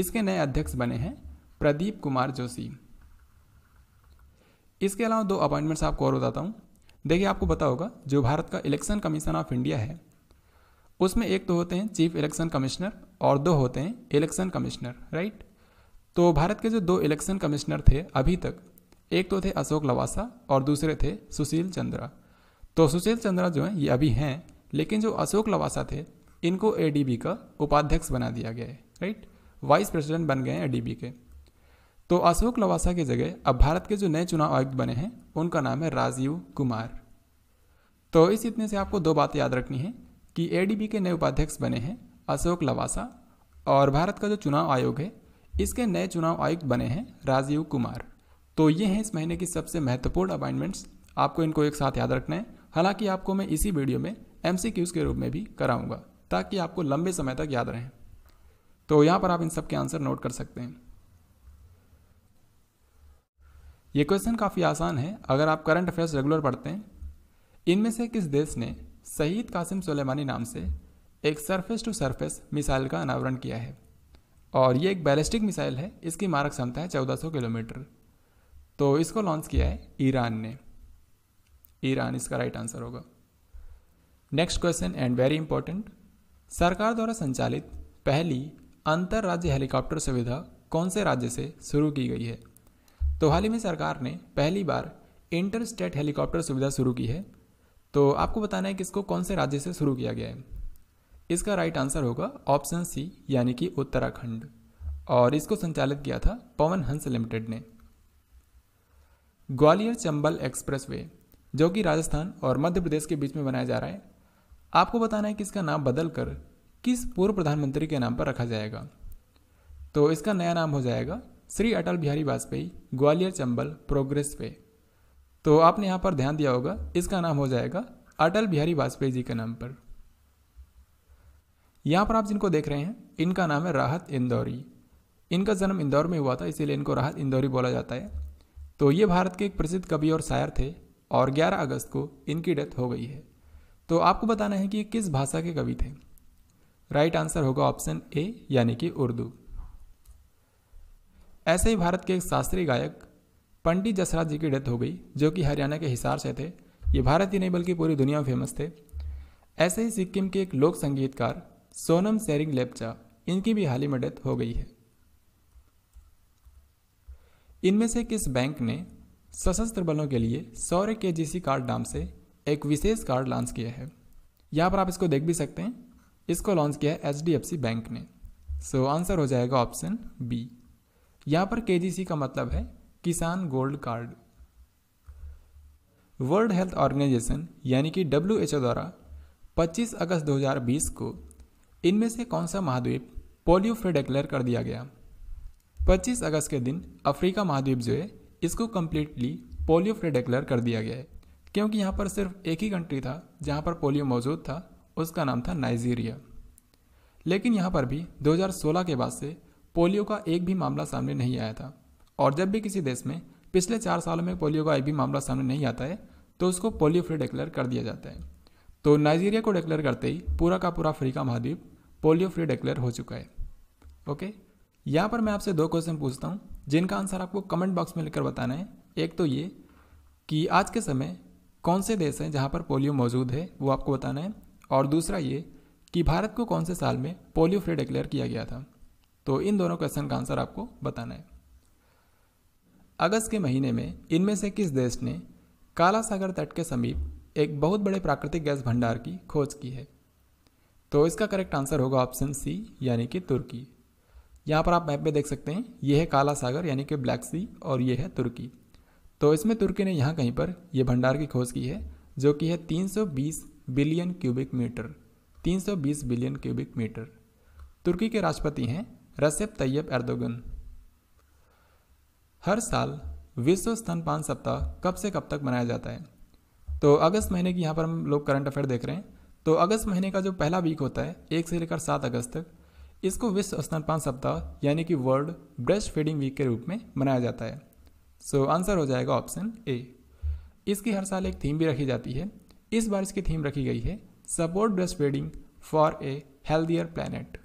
इसके नए अध्यक्ष बने हैं प्रदीप कुमार जोशी इसके अलावा दो अपॉइंटमेंट्स आपको और बताता हूँ देखिए आपको पता होगा जो भारत का इलेक्शन कमीशन ऑफ इंडिया है उसमें एक तो होते हैं चीफ इलेक्शन कमिश्नर और दो होते हैं इलेक्शन कमिश्नर राइट तो भारत के जो दो इलेक्शन कमिश्नर थे अभी तक एक तो थे अशोक लवासा और दूसरे थे सुशील चंद्रा तो सुशील चंद्रा जो हैं ये अभी हैं लेकिन जो अशोक लवासा थे इनको ए का उपाध्यक्ष बना दिया गया है राइट वाइस प्रेसिडेंट बन गए हैं ए के तो अशोक लवासा की जगह अब भारत के जो नए चुनाव आयुक्त बने हैं उनका नाम है राजीव कुमार तो इस इतने से आपको दो बात याद रखनी है कि एडीबी के नए उपाध्यक्ष बने हैं अशोक लवासा और भारत का जो चुनाव आयोग है इसके नए चुनाव आयुक्त बने हैं राजीव कुमार तो ये हैं इस महीने की सबसे महत्वपूर्ण अपॉइंटमेंट्स आपको इनको एक साथ याद रखना है हालांकि आपको मैं इसी वीडियो में एम के रूप में भी कराऊंगा ताकि आपको लंबे समय तक याद रहें तो यहाँ पर आप इन सब के आंसर नोट कर सकते हैं ये क्वेश्चन काफ़ी आसान है अगर आप करंट अफेयर्स रेगुलर पढ़ते हैं इनमें से किस देश ने शहीद कासिम सुलेमानी नाम से एक सरफेस टू सरफेस मिसाइल का अनावरण किया है और ये एक बैलिस्टिक मिसाइल है इसकी मारक क्षमता है 1400 किलोमीटर तो इसको लॉन्च किया है ईरान ने ईरान इसका राइट आंसर होगा next question and very important सरकार द्वारा संचालित पहली अंतर राज्य हेलीकॉप्टर सुविधा कौन से राज्य से शुरू की गई है तो हाल ही में सरकार ने पहली बार इंटर स्टेट हेलीकॉप्टर सुविधा शुरू की है तो आपको बताना है कि इसको कौन से राज्य से शुरू किया गया है इसका राइट आंसर होगा ऑप्शन सी यानी कि उत्तराखंड और इसको संचालित किया था पवन हंस लिमिटेड ने ग्वालियर चंबल एक्सप्रेसवे जो कि राजस्थान और मध्य प्रदेश के बीच में बनाया जा रहा है आपको बताना है कि इसका नाम बदलकर किस पूर्व प्रधानमंत्री के नाम पर रखा जाएगा तो इसका नया नाम हो जाएगा श्री अटल बिहारी वाजपेयी ग्वालियर चंबल प्रोग्रेस वे तो आपने यहाँ पर ध्यान दिया होगा इसका नाम हो जाएगा अटल बिहारी वाजपेयी जी के नाम पर यहाँ पर आप जिनको देख रहे हैं इनका नाम है राहत इंदौरी इनका जन्म इंदौर में हुआ था इसीलिए इनको राहत इंदौरी बोला जाता है तो ये भारत के एक प्रसिद्ध कवि और शायर थे और 11 अगस्त को इनकी डेथ हो गई है तो आपको बताना है कि ये किस भाषा के कवि थे राइट आंसर होगा ऑप्शन ए यानी कि उर्दू ऐसे ही भारत के एक शास्त्रीय गायक पंडित जसराज जी की डेथ हो गई जो कि हरियाणा के हिसार से थे ये भारत ही नहीं बल्कि पूरी दुनिया में फेमस थे ऐसे ही सिक्किम के एक लोक संगीतकार सोनम सेरिंग लेपचा इनकी भी हाल ही में डेथ हो गई है इनमें से किस बैंक ने सशस्त्र बलों के लिए सौर्य के जी सी कार्ड नाम से एक विशेष कार्ड लॉन्च किया है यहाँ पर आप इसको देख भी सकते हैं इसको लॉन्च किया है H D F C bank ने सो so, आंसर हो जाएगा ऑप्शन बी यहाँ पर के का मतलब है किसान gold card world health organization यानी कि डब्ल्यू द्वारा 25 अगस्त 2020 को इनमें से कौन सा महाद्वीप पोलियो फ्री डिक्लेयर कर दिया गया 25 अगस्त के दिन अफ्रीका महाद्वीप जो है इसको कम्प्लीटली पोलियो फ्री डिक्लेयर कर दिया गया है क्योंकि यहाँ पर सिर्फ एक ही कंट्री था जहाँ पर पोलियो मौजूद था उसका नाम था नाइजीरिया लेकिन यहाँ पर भी 2016 के बाद से पोलियो का एक भी मामला सामने नहीं आया था और जब भी किसी देश में पिछले चार सालों में पोलियो का एक भी मामला सामने नहीं आता है तो उसको पोलियो फ्री डिक्लेयर कर दिया जाता है तो नाइजीरिया को डिक्लेयर करते ही पूरा का पूरा अफ्रीका महाद्वीप पोलियो फ्री डिक्लेयर हो चुका है ओके यहाँ पर मैं आपसे दो क्वेश्चन पूछता हूँ जिनका आंसर आपको कमेंट बॉक्स में लिखकर बताना है एक तो ये कि आज के समय कौन से देश हैं जहाँ पर पोलियो मौजूद है वो आपको बताना है और दूसरा ये कि भारत को कौन से साल में पोलियो फ्री डिक्लेयर किया गया था तो इन दोनों क्वेश्चन का आंसर आपको बताना है अगस्त के महीने में इनमें से किस देश ने काला सागर तट के समीप एक बहुत बड़े प्राकृतिक गैस भंडार की खोज की है तो इसका करेक्ट आंसर होगा ऑप्शन सी यानी कि तुर्की यहाँ पर आप मैप में देख सकते हैं ये है काला सागर यानी कि ब्लैक सी और ये है तुर्की तो इसमें तुर्की ने यहाँ कहीं पर यह भंडार की खोज की है जो कि है 320 billion cubic metre 320 billion cubic metre Turkey के राष्ट्रपति हैं रसेप तैयब एर्दोगन हर साल विश्व स्तनपान सप्ताह कब से कब तक मनाया जाता है तो अगस्त महीने की यहाँ पर हम लोग करंट अफेयर देख रहे हैं तो अगस्त महीने का जो पहला वीक होता है एक से लेकर सात अगस्त तक इसको विश्व स्तनपान सप्ताह यानी कि वर्ल्ड ब्रेस्ट फीडिंग वीक के रूप में मनाया जाता है सो so, आंसर हो जाएगा ऑप्शन ए इसकी हर साल एक थीम भी रखी जाती है इस बार इसकी थीम रखी गई है support breastfeeding for a healthier planet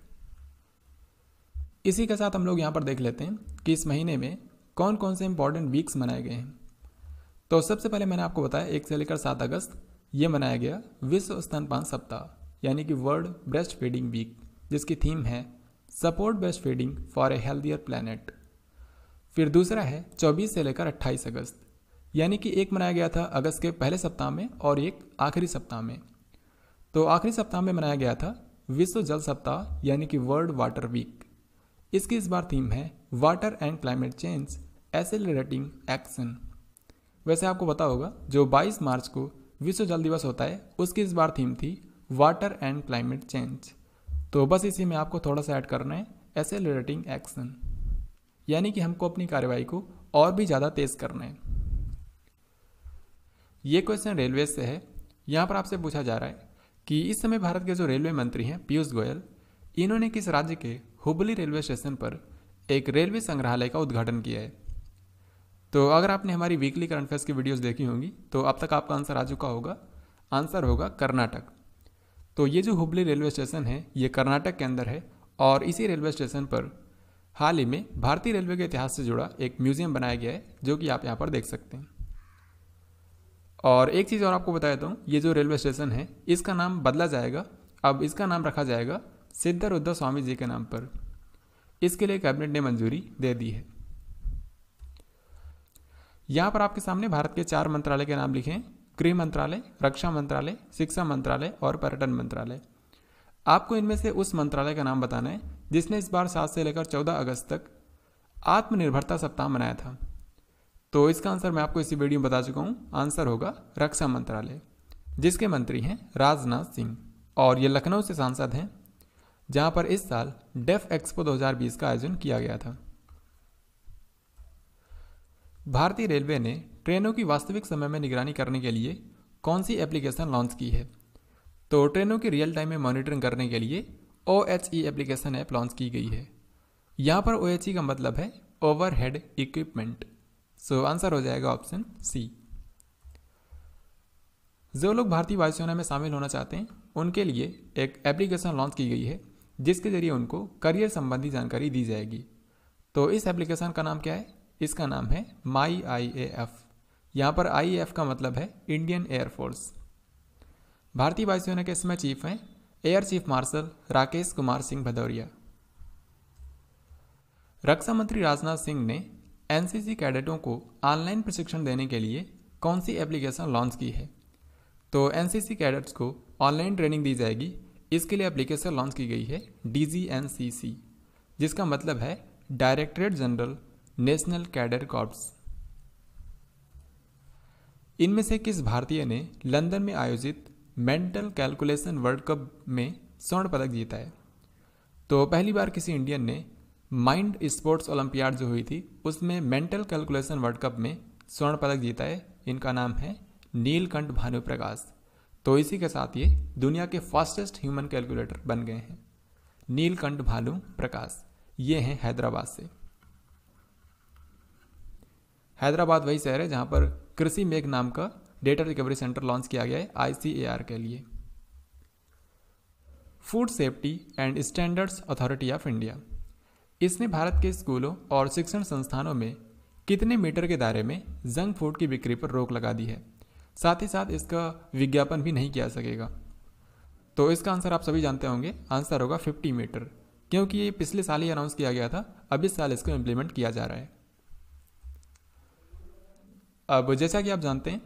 इसी के साथ हम लोग यहाँ पर देख लेते हैं कि इस महीने में कौन कौन से इंपॉर्टेंट वीक्स मनाए गए हैं तो सबसे पहले मैंने आपको बताया एक से लेकर सात अगस्त ये मनाया गया विश्व स्तनपान सप्ताह यानी कि वर्ल्ड ब्रेस्ट फीडिंग वीक जिसकी थीम है support breastfeeding for a healthier planet फिर दूसरा है 24 से लेकर 28 अगस्त यानी कि एक मनाया गया था अगस्त के पहले सप्ताह में और एक आखिरी सप्ताह में तो आखिरी सप्ताह में मनाया गया था विश्व जल सप्ताह यानी कि वर्ल्ड वाटर वीक इसकी इस बार थीम है water and climate change accelerating action वैसे आपको पता होगा जो 22 मार्च को विश्व जल दिवस होता है उसकी इस बार थीम थी वाटर एंड क्लाइमेट चेंज तो बस इसी में आपको थोड़ा सा ऐड करना है एसेलरेटिंग एक्शन यानी कि हमको अपनी कार्रवाई को और भी ज़्यादा तेज़ करना है ये क्वेश्चन रेलवे से है यहाँ पर आपसे पूछा जा रहा है कि इस समय भारत के जो रेलवे मंत्री हैं पीयूष गोयल इन्होंने किस राज्य के हुबली रेलवे स्टेशन पर एक रेलवे संग्रहालय का उद्घाटन किया है तो अगर आपने हमारी वीकली करंट अफेयर्स की वीडियोस देखी होंगी तो अब तक आपका आंसर आ चुका होगा आंसर होगा कर्नाटक तो ये जो हुबली रेलवे स्टेशन है ये कर्नाटक के अंदर है और इसी रेलवे स्टेशन पर हाल ही में भारतीय रेलवे के इतिहास से जुड़ा एक म्यूजियम बनाया गया है जो कि आप यहाँ पर देख सकते हैं और एक चीज़ और आपको बता देता हूँ ये जो रेलवे स्टेशन है इसका नाम बदला जाएगा अब इसका नाम रखा जाएगा सिद्धर उद्धव स्वामी जी के नाम पर इसके लिए कैबिनेट ने मंजूरी दे दी है यहाँ पर आपके सामने भारत के चार मंत्रालय के नाम लिखे हैं गृह मंत्रालय रक्षा मंत्रालय शिक्षा मंत्रालय और पर्यटन मंत्रालय आपको इनमें से उस मंत्रालय का नाम बताना है जिसने इस बार सात से लेकर चौदह अगस्त तक आत्मनिर्भरता सप्ताह मनाया था तो इसका आंसर मैं आपको इसी वीडियो में बता चुका हूँ आंसर होगा रक्षा मंत्रालय जिसके मंत्री हैं राजनाथ सिंह और ये लखनऊ से सांसद हैं जहाँ पर इस साल डेफ एक्सपो 2020 का आयोजन किया गया था भारतीय रेलवे ने ट्रेनों की वास्तविक समय में निगरानी करने के लिए कौन सी एप्लीकेशन लॉन्च की है तो ट्रेनों की रियल टाइम में मॉनिटरिंग करने के लिए O H E application app launch की गई है यहाँ पर ओ एच ई का मतलब है overhead equipment so answer हो जाएगा ऑप्शन सी जो लोग भारतीय वायुसेना में शामिल होना चाहते हैं उनके लिए एक एप्लीकेशन लॉन्च की गई है जिसके जरिए उनको करियर संबंधी जानकारी दी जाएगी तो इस एप्लीकेशन का नाम क्या है इसका नाम है माई आई ए एफ यहाँ पर आई एफ का मतलब है इंडियन एयरफोर्स भारतीय वायुसेना के इसमें चीफ हैं air chief marshal Rakesh Kumar Singh Bhadauria रक्षा मंत्री राजनाथ सिंह ने एनसीसी कैडेटों को ऑनलाइन प्रशिक्षण देने के लिए कौन सी एप्लीकेशन लॉन्च की है तो एनसीसी कैडेट्स को ऑनलाइन ट्रेनिंग दी जाएगी इसके लिए एप्लीकेशन लॉन्च की गई है डी जिसका मतलब है directorate general national cadet corps इनमें से किस भारतीय ने लंदन में आयोजित मेंटल कैलकुलेशन वर्ल्ड कप में स्वर्ण पदक जीता है तो पहली बार किसी इंडियन ने माइंड स्पोर्ट्स ओलंपियाड जो हुई थी उसमें मेंटल कैलकुलेशन वर्ल्ड कप में स्वर्ण पदक जीता है इनका नाम है नीलकंठ भानु प्रकाश तो इसी के साथ ये दुनिया के फास्टेस्ट ह्यूमन कैलकुलेटर बन गए हैं नीलकंठ भानु प्रकाश ये हैं हैदराबाद से हैदराबाद वही शहर है जहाँ पर कृषि मेघ नाम का डेटा रिकवरी सेंटर लॉन्च किया गया है आई के लिए food safety and standards authority of India इसने भारत के स्कूलों और शिक्षण संस्थानों में कितने मीटर के दायरे में जंक फूड की बिक्री पर रोक लगा दी है साथ ही साथ इसका विज्ञापन भी नहीं किया सकेगा तो इसका आंसर आप सभी जानते होंगे आंसर होगा 50 मीटर क्योंकि ये पिछले साल ही अनाउंस किया गया था अब इस साल इसको इम्प्लीमेंट किया जा रहा है अब जैसा कि आप जानते हैं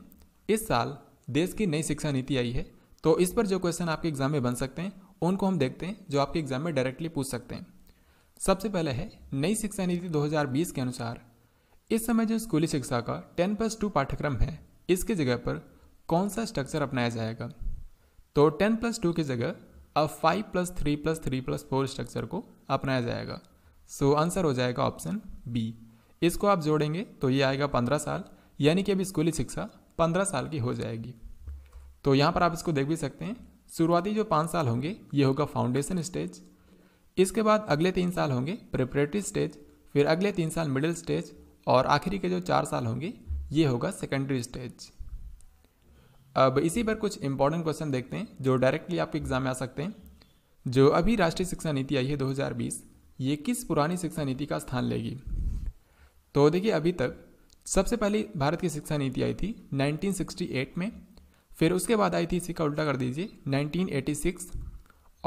इस साल देश की नई शिक्षा नीति आई है तो इस पर जो क्वेश्चन आपके एग्जाम में बन सकते हैं उनको हम देखते हैं जो आपके एग्जाम में डायरेक्टली पूछ सकते हैं सबसे पहले है नई शिक्षा नीति 2020 के अनुसार इस समय जो स्कूली शिक्षा का टेन प्लस टू पाठ्यक्रम है इसके जगह पर कौन सा स्ट्रक्चर अपनाया जाएगा तो टेन प्लस टू की जगह अब five plus three plus three plus four structure को अपनाया जाएगा सो so, आंसर हो जाएगा ऑप्शन बी इसको आप जोड़ेंगे तो ये आएगा पंद्रह साल यानी कि अब स्कूली शिक्षा पंद्रह साल की हो जाएगी तो यहाँ पर आप इसको देख भी सकते हैं शुरुआती जो पाँच साल होंगे ये होगा फाउंडेशन स्टेज इसके बाद अगले तीन साल होंगे प्रिपरेटरी स्टेज फिर अगले तीन साल मिडिल स्टेज और आखिरी के जो चार साल होंगे ये होगा सेकेंडरी स्टेज अब इसी पर कुछ इंपॉर्टेंट क्वेश्चन देखते हैं जो डायरेक्टली आपके एग्जाम में आ सकते हैं जो अभी राष्ट्रीय शिक्षा नीति आई है 2020 ये किस पुरानी शिक्षा नीति का स्थान लेगी तो देखिए अभी तक सबसे पहले भारत की शिक्षा नीति आई थी 1968 में फिर उसके बाद आई थी इसी का उल्टा कर दीजिए 1986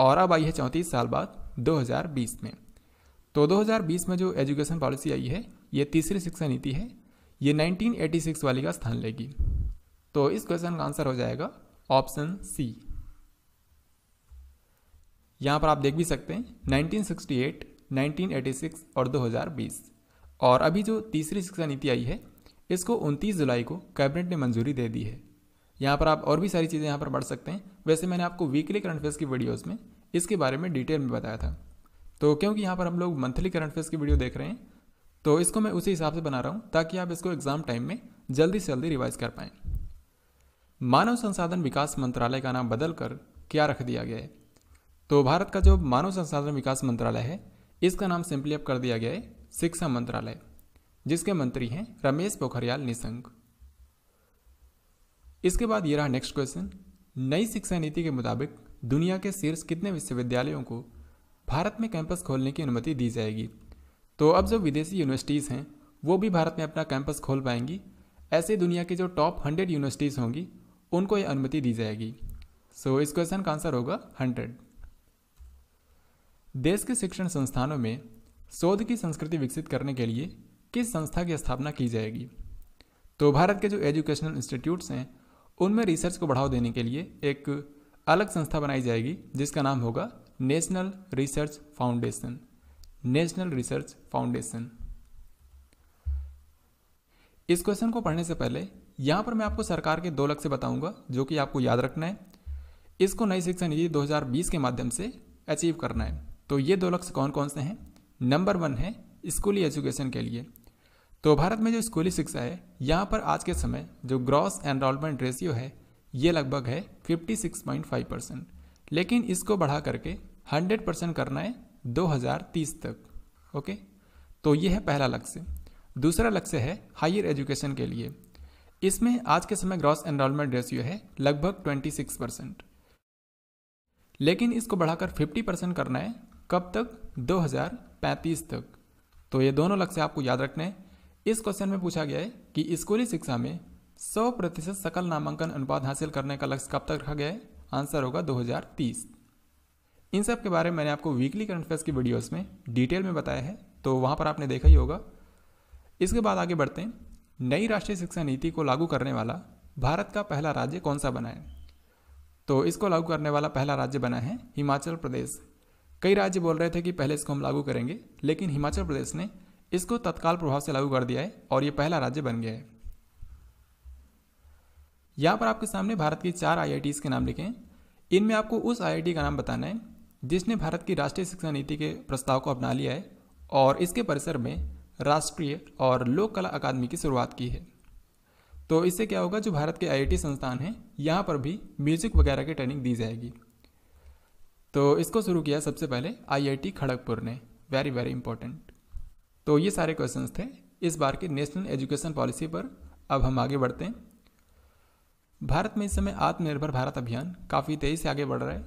और अब आई है चौंतीस साल बाद 2020 में तो 2020 में जो एजुकेशन पॉलिसी आई है ये तीसरी शिक्षा नीति है ये 1986 वाली का स्थान लेगी तो इस क्वेश्चन का आंसर हो जाएगा ऑप्शन सी यहाँ पर आप देख भी सकते हैं 1968, 1986 और 2020 और अभी जो तीसरी शिक्षा नीति आई है इसको उनतीस जुलाई को कैबिनेट ने मंजूरी दे दी है यहाँ पर आप और भी सारी चीज़ें यहाँ पर पढ़ सकते हैं वैसे मैंने आपको वीकली करंट अफेयर्स की वीडियोज़ में इसके बारे में डिटेल में बताया था तो क्योंकि यहाँ पर हम लोग मंथली करंट अफेयर्स की वीडियो देख रहे हैं तो इसको मैं उसी हिसाब से बना रहा हूँ ताकि आप इसको एग्जाम टाइम में जल्दी से जल्दी रिवाइज कर पाएँ मानव संसाधन विकास मंत्रालय का नाम बदल कर क्या रख दिया गया है तो भारत का जो मानव संसाधन विकास मंत्रालय है इसका नाम सिंपली अब कर दिया गया है शिक्षा मंत्रालय जिसके मंत्री हैं रमेश पोखरियाल निशंक इसके बाद ये रहा नेक्स्ट क्वेश्चन नई शिक्षा नीति के मुताबिक दुनिया के शीर्ष कितने विश्वविद्यालयों को भारत में कैंपस खोलने की अनुमति दी जाएगी तो अब जो विदेशी यूनिवर्सिटीज़ हैं वो भी भारत में अपना कैंपस खोल पाएंगी ऐसे दुनिया की जो टॉप हंड्रेड यूनिवर्सिटीज़ होंगी उनको ये अनुमति दी जाएगी सो so, इस क्वेश्चन का आंसर होगा हंड्रेड देश के शिक्षण संस्थानों में शोध की संस्कृति विकसित करने के लिए किस संस्था की स्थापना की जाएगी तो भारत के जो एजुकेशनल इंस्टीट्यूट्स हैं उनमें रिसर्च को बढ़ावा देने के लिए एक अलग संस्था बनाई जाएगी जिसका नाम होगा national research foundation national research foundation इस क्वेश्चन को पढ़ने से पहले यहाँ पर मैं आपको सरकार के दो लक्ष्य बताऊंगा जो कि आपको याद रखना है इसको नई शिक्षा नीति 2020 के माध्यम से अचीव करना है तो ये दो लक्ष्य कौन कौन से हैं नंबर वन है स्कूली एजुकेशन के लिए तो भारत में जो स्कूली शिक्षा है यहाँ पर आज के समय जो ग्रॉस एनरोलमेंट रेशियो है ये लगभग है 56.5 परसेंट लेकिन इसको बढ़ा करके 100 परसेंट करना है 2030 तक ओके तो ये है पहला लक्ष्य दूसरा लक्ष्य है हायर एजुकेशन के लिए इसमें आज के समय ग्रॉस एनरोलमेंट रेशियो है लगभग 26 परसेंट लेकिन इसको बढ़ाकर 50 परसेंट करना है कब तक 2035 तक तो ये दोनों लक्ष्य आपको याद रखने हैं इस क्वेश्चन में पूछा गया है कि स्कूली शिक्षा में 100 प्रतिशत सकल नामांकन अनुपात हासिल करने का लक्ष्य कब तक रखा गया है आंसर होगा 2030 इन सब के बारे में मैंने आपको वीकली करंट अफेयर्स की वीडियोस में डिटेल में बताया है तो वहाँ पर आपने देखा ही होगा इसके बाद आगे बढ़ते हैं नई राष्ट्रीय शिक्षा नीति को लागू करने वाला भारत का पहला राज्य कौन सा बना है तो इसको लागू करने वाला पहला राज्य बना है हिमाचल प्रदेश कई राज्य बोल रहे थे कि पहले इसको हम लागू करेंगे लेकिन हिमाचल प्रदेश ने इसको तत्काल प्रभाव से लागू कर दिया है और ये पहला राज्य बन गया है यहाँ पर आपके सामने भारत की चार आई के नाम हैं इनमें आपको उस आई का नाम बताना है जिसने भारत की राष्ट्रीय शिक्षा नीति के प्रस्ताव को अपना लिया है और इसके परिसर में राष्ट्रीय और लोक कला अकादमी की शुरुआत की है तो इससे क्या होगा जो भारत के आई संस्थान हैं यहाँ पर भी म्यूजिक वगैरह की ट्रेनिंग दी जाएगी तो इसको शुरू किया सबसे पहले आई खड़गपुर ने वेरी वेरी इंपॉर्टेंट तो ये सारे क्वेश्चन थे इस बार के नेशनल एजुकेशन पॉलिसी पर अब हम आगे बढ़ते हैं भारत में इस समय आत्मनिर्भर भारत अभियान काफ़ी तेज़ी से आगे बढ़ रहा है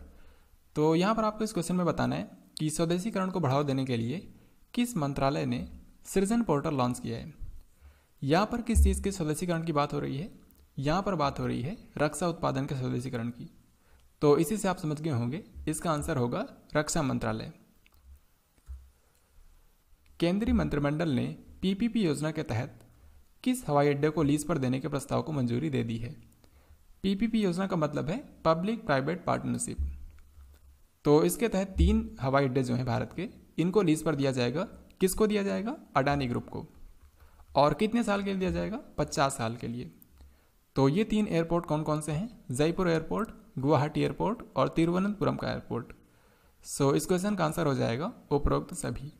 तो यहाँ पर आपको इस क्वेश्चन में बताना है कि स्वदेशीकरण को बढ़ावा देने के लिए किस मंत्रालय ने सृजन पोर्टल लॉन्च किया है यहाँ पर किस चीज़ के स्वदेशीकरण की बात हो रही है यहाँ पर बात हो रही है रक्षा उत्पादन के स्वदेशीकरण की तो इसी से आप समझ गए होंगे इसका आंसर होगा रक्षा मंत्रालय केंद्रीय मंत्रिमंडल ने पीपीपी योजना के तहत किस हवाई अड्डे को लीज पर देने के प्रस्ताव को मंजूरी दे दी है पीपीपी योजना का मतलब है पब्लिक प्राइवेट पार्टनरशिप तो इसके तहत तीन हवाई अड्डे जो हैं भारत के इनको लीज पर दिया जाएगा किसको दिया जाएगा अडानी ग्रुप को और कितने साल के लिए दिया जाएगा पचास साल के लिए तो ये तीन एयरपोर्ट कौन कौन से हैं जयपुर एयरपोर्ट गुवाहाटी एयरपोर्ट और तिरुवनंतपुरम का एयरपोर्ट सो so, इस क्वेश्चन का आंसर हो जाएगा उपरोक्त सभी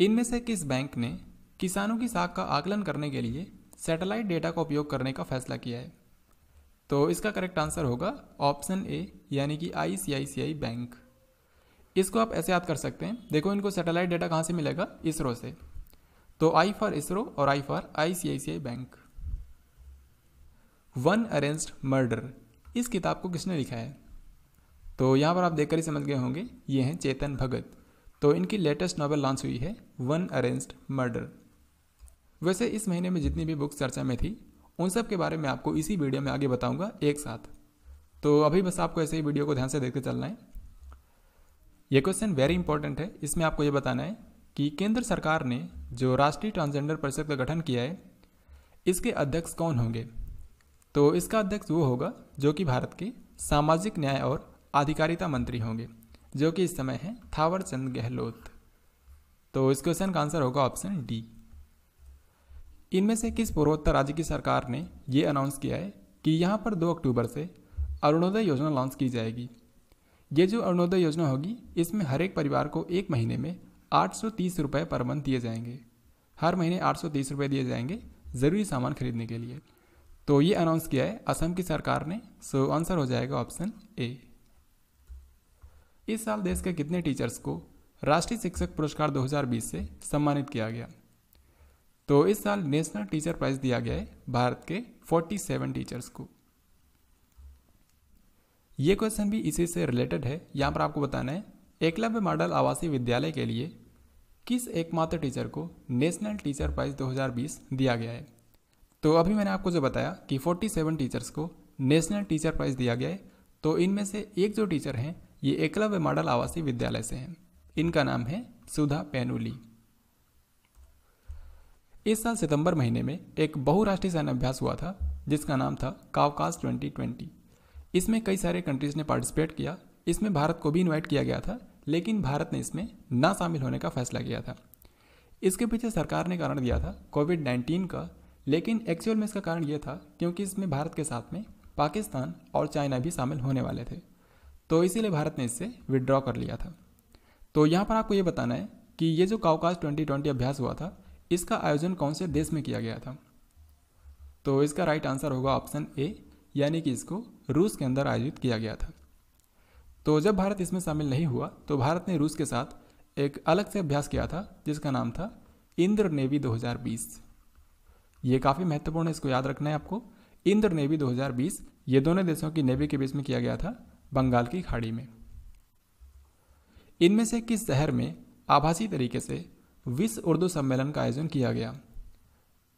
इनमें से किस बैंक ने किसानों की साख का आकलन करने के लिए सैटेलाइट डेटा का उपयोग करने का फैसला किया है तो इसका करेक्ट आंसर होगा ऑप्शन ए यानी कि आई बैंक इसको आप ऐसे याद कर सकते हैं देखो इनको सैटेलाइट डेटा कहाँ से मिलेगा इसरो से तो आई फॉर इसरो और I for I bank one arranged murder इस किताब को किसने लिखा है तो यहाँ पर आप देखकर ही समझ गए होंगे ये हैं चेतन भगत तो इनकी लेटेस्ट नॉवल लॉन्च हुई है वन अरेंज्ड मर्डर वैसे इस महीने में जितनी भी बुक्स चर्चा में थी उन सब के बारे में आपको इसी वीडियो में आगे बताऊंगा एक साथ तो अभी बस आपको ऐसे ही वीडियो को ध्यान से देखते चलना है ये क्वेश्चन वेरी इंपॉर्टेंट है इसमें आपको ये बताना है कि केंद्र सरकार ने जो राष्ट्रीय ट्रांसजेंडर परिषद का गठन किया है इसके अध्यक्ष कौन होंगे तो इसका अध्यक्ष वो होगा जो कि भारत के सामाजिक न्याय और आधिकारिता मंत्री होंगे जो कि इस समय हैं थावरचंद गहलोत तो इस क्वेश्चन का आंसर होगा ऑप्शन डी इनमें से किस पूर्वोत्तर राज्य की सरकार ने ये अनाउंस किया है कि यहाँ पर 2 अक्टूबर से अरुणोदय योजना लॉन्च की जाएगी ये जो अरुणोदय योजना होगी इसमें हर एक परिवार को एक महीने में आठ सौ पर मंथ दिए जाएंगे हर महीने आठ सौ दिए जाएंगे ज़रूरी सामान खरीदने के लिए तो ये अनाउंस किया है असम की सरकार ने सो आंसर हो जाएगा ऑप्शन ए इस साल देश के कितने टीचर्स को राष्ट्रीय शिक्षक पुरस्कार 2020 से सम्मानित किया गया तो इस साल नेशनल टीचर प्राइज दिया गया है भारत के 47 टीचर्स को ये क्वेश्चन भी इसी से रिलेटेड है यहाँ पर आपको बताना है एकलव्य मॉडल आवासीय विद्यालय के लिए किस एकमात्र टीचर को नेशनल टीचर प्राइज 2020 दिया गया है तो अभी मैंने आपको जो बताया कि 47 टीचर्स को नेशनल टीचर प्राइज दिया गया है तो इनमें से एक जो टीचर हैं ये एकलव्य मॉडल आवासीय विद्यालय से हैं इनका नाम है सुधा पैनुली इस साल सितंबर महीने में एक बहुराष्ट्रीय सैन्य अभ्यास हुआ था जिसका नाम था कावकास 2020 इसमें कई सारे कंट्रीज़ ने पार्टिसिपेट किया इसमें भारत को भी इनवाइट किया गया था लेकिन भारत ने इसमें ना शामिल होने का फैसला किया था इसके पीछे सरकार ने कारण दिया था कोविड 19 का लेकिन एक्चुअल में इसका कारण यह था क्योंकि इसमें भारत के साथ में पाकिस्तान और चाइना भी शामिल होने वाले थे तो इसीलिए भारत ने इससे विड्रॉ कर लिया था तो यहाँ पर आपको ये बताना है कि ये जो काउकास 2020 अभ्यास हुआ था इसका आयोजन कौन से देश में किया गया था तो इसका राइट आंसर होगा ऑप्शन ए यानी कि इसको रूस के अंदर आयोजित किया गया था तो जब भारत इसमें शामिल नहीं हुआ तो भारत ने रूस के साथ एक अलग से अभ्यास किया था जिसका नाम था इंद्र नेवी दो ये काफ़ी महत्वपूर्ण है इसको याद रखना है आपको इंद्र नेवी 2020 ये दोनों देशों की नेवी के बीच में किया गया था बंगाल की खाड़ी में इनमें से किस शहर में आभासी तरीके से विश्व उर्दू सम्मेलन का आयोजन किया गया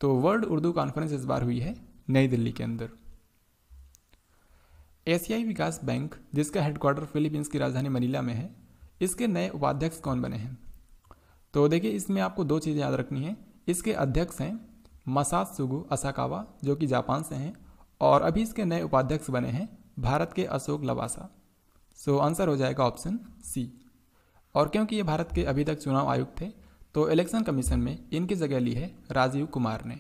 तो वर्ल्ड उर्दू कॉन्फ्रेंस इस बार हुई है नई दिल्ली के अंदर एशियाई विकास बैंक जिसका हेडक्वार्टर फिलीपींस की राजधानी मनीला में है इसके नए उपाध्यक्ष कौन बने हैं तो देखिए इसमें आपको दो चीज़ें याद रखनी है इसके अध्यक्ष हैं मसाद सुगु असाकावा जो कि जापान से हैं और अभी इसके नए उपाध्यक्ष बने हैं भारत के अशोक लवासा सो आंसर हो जाएगा ऑप्शन सी और क्योंकि ये भारत के अभी तक चुनाव आयुक्त थे तो इलेक्शन कमीशन में इनकी जगह ली है राजीव कुमार ने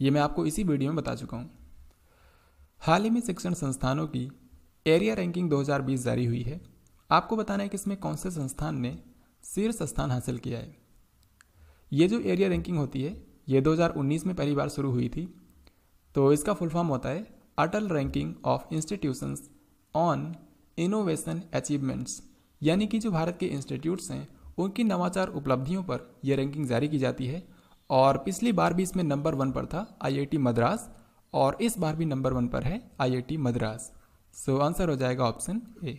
ये मैं आपको इसी वीडियो में बता चुका हूँ हाल ही में शिक्षण संस्थानों की एरिया रैंकिंग 2020 जारी हुई है आपको बताना है कि इसमें कौन से संस्थान ने शीर्ष स्थान हासिल किया है ये जो एरिया रैंकिंग होती है ये 2019 में पहली बार शुरू हुई थी तो इसका फुल फॉर्म होता है Atal ranking of institutions on innovation achievements यानी कि जो भारत के इंस्टीट्यूट्स हैं उनकी नवाचार उपलब्धियों पर यह रैंकिंग जारी की जाती है और पिछली बार भी इसमें नंबर वन पर था आईआईटी मद्रास और इस बार भी नंबर वन पर है आईआईटी मद्रास सो आंसर हो जाएगा ऑप्शन ए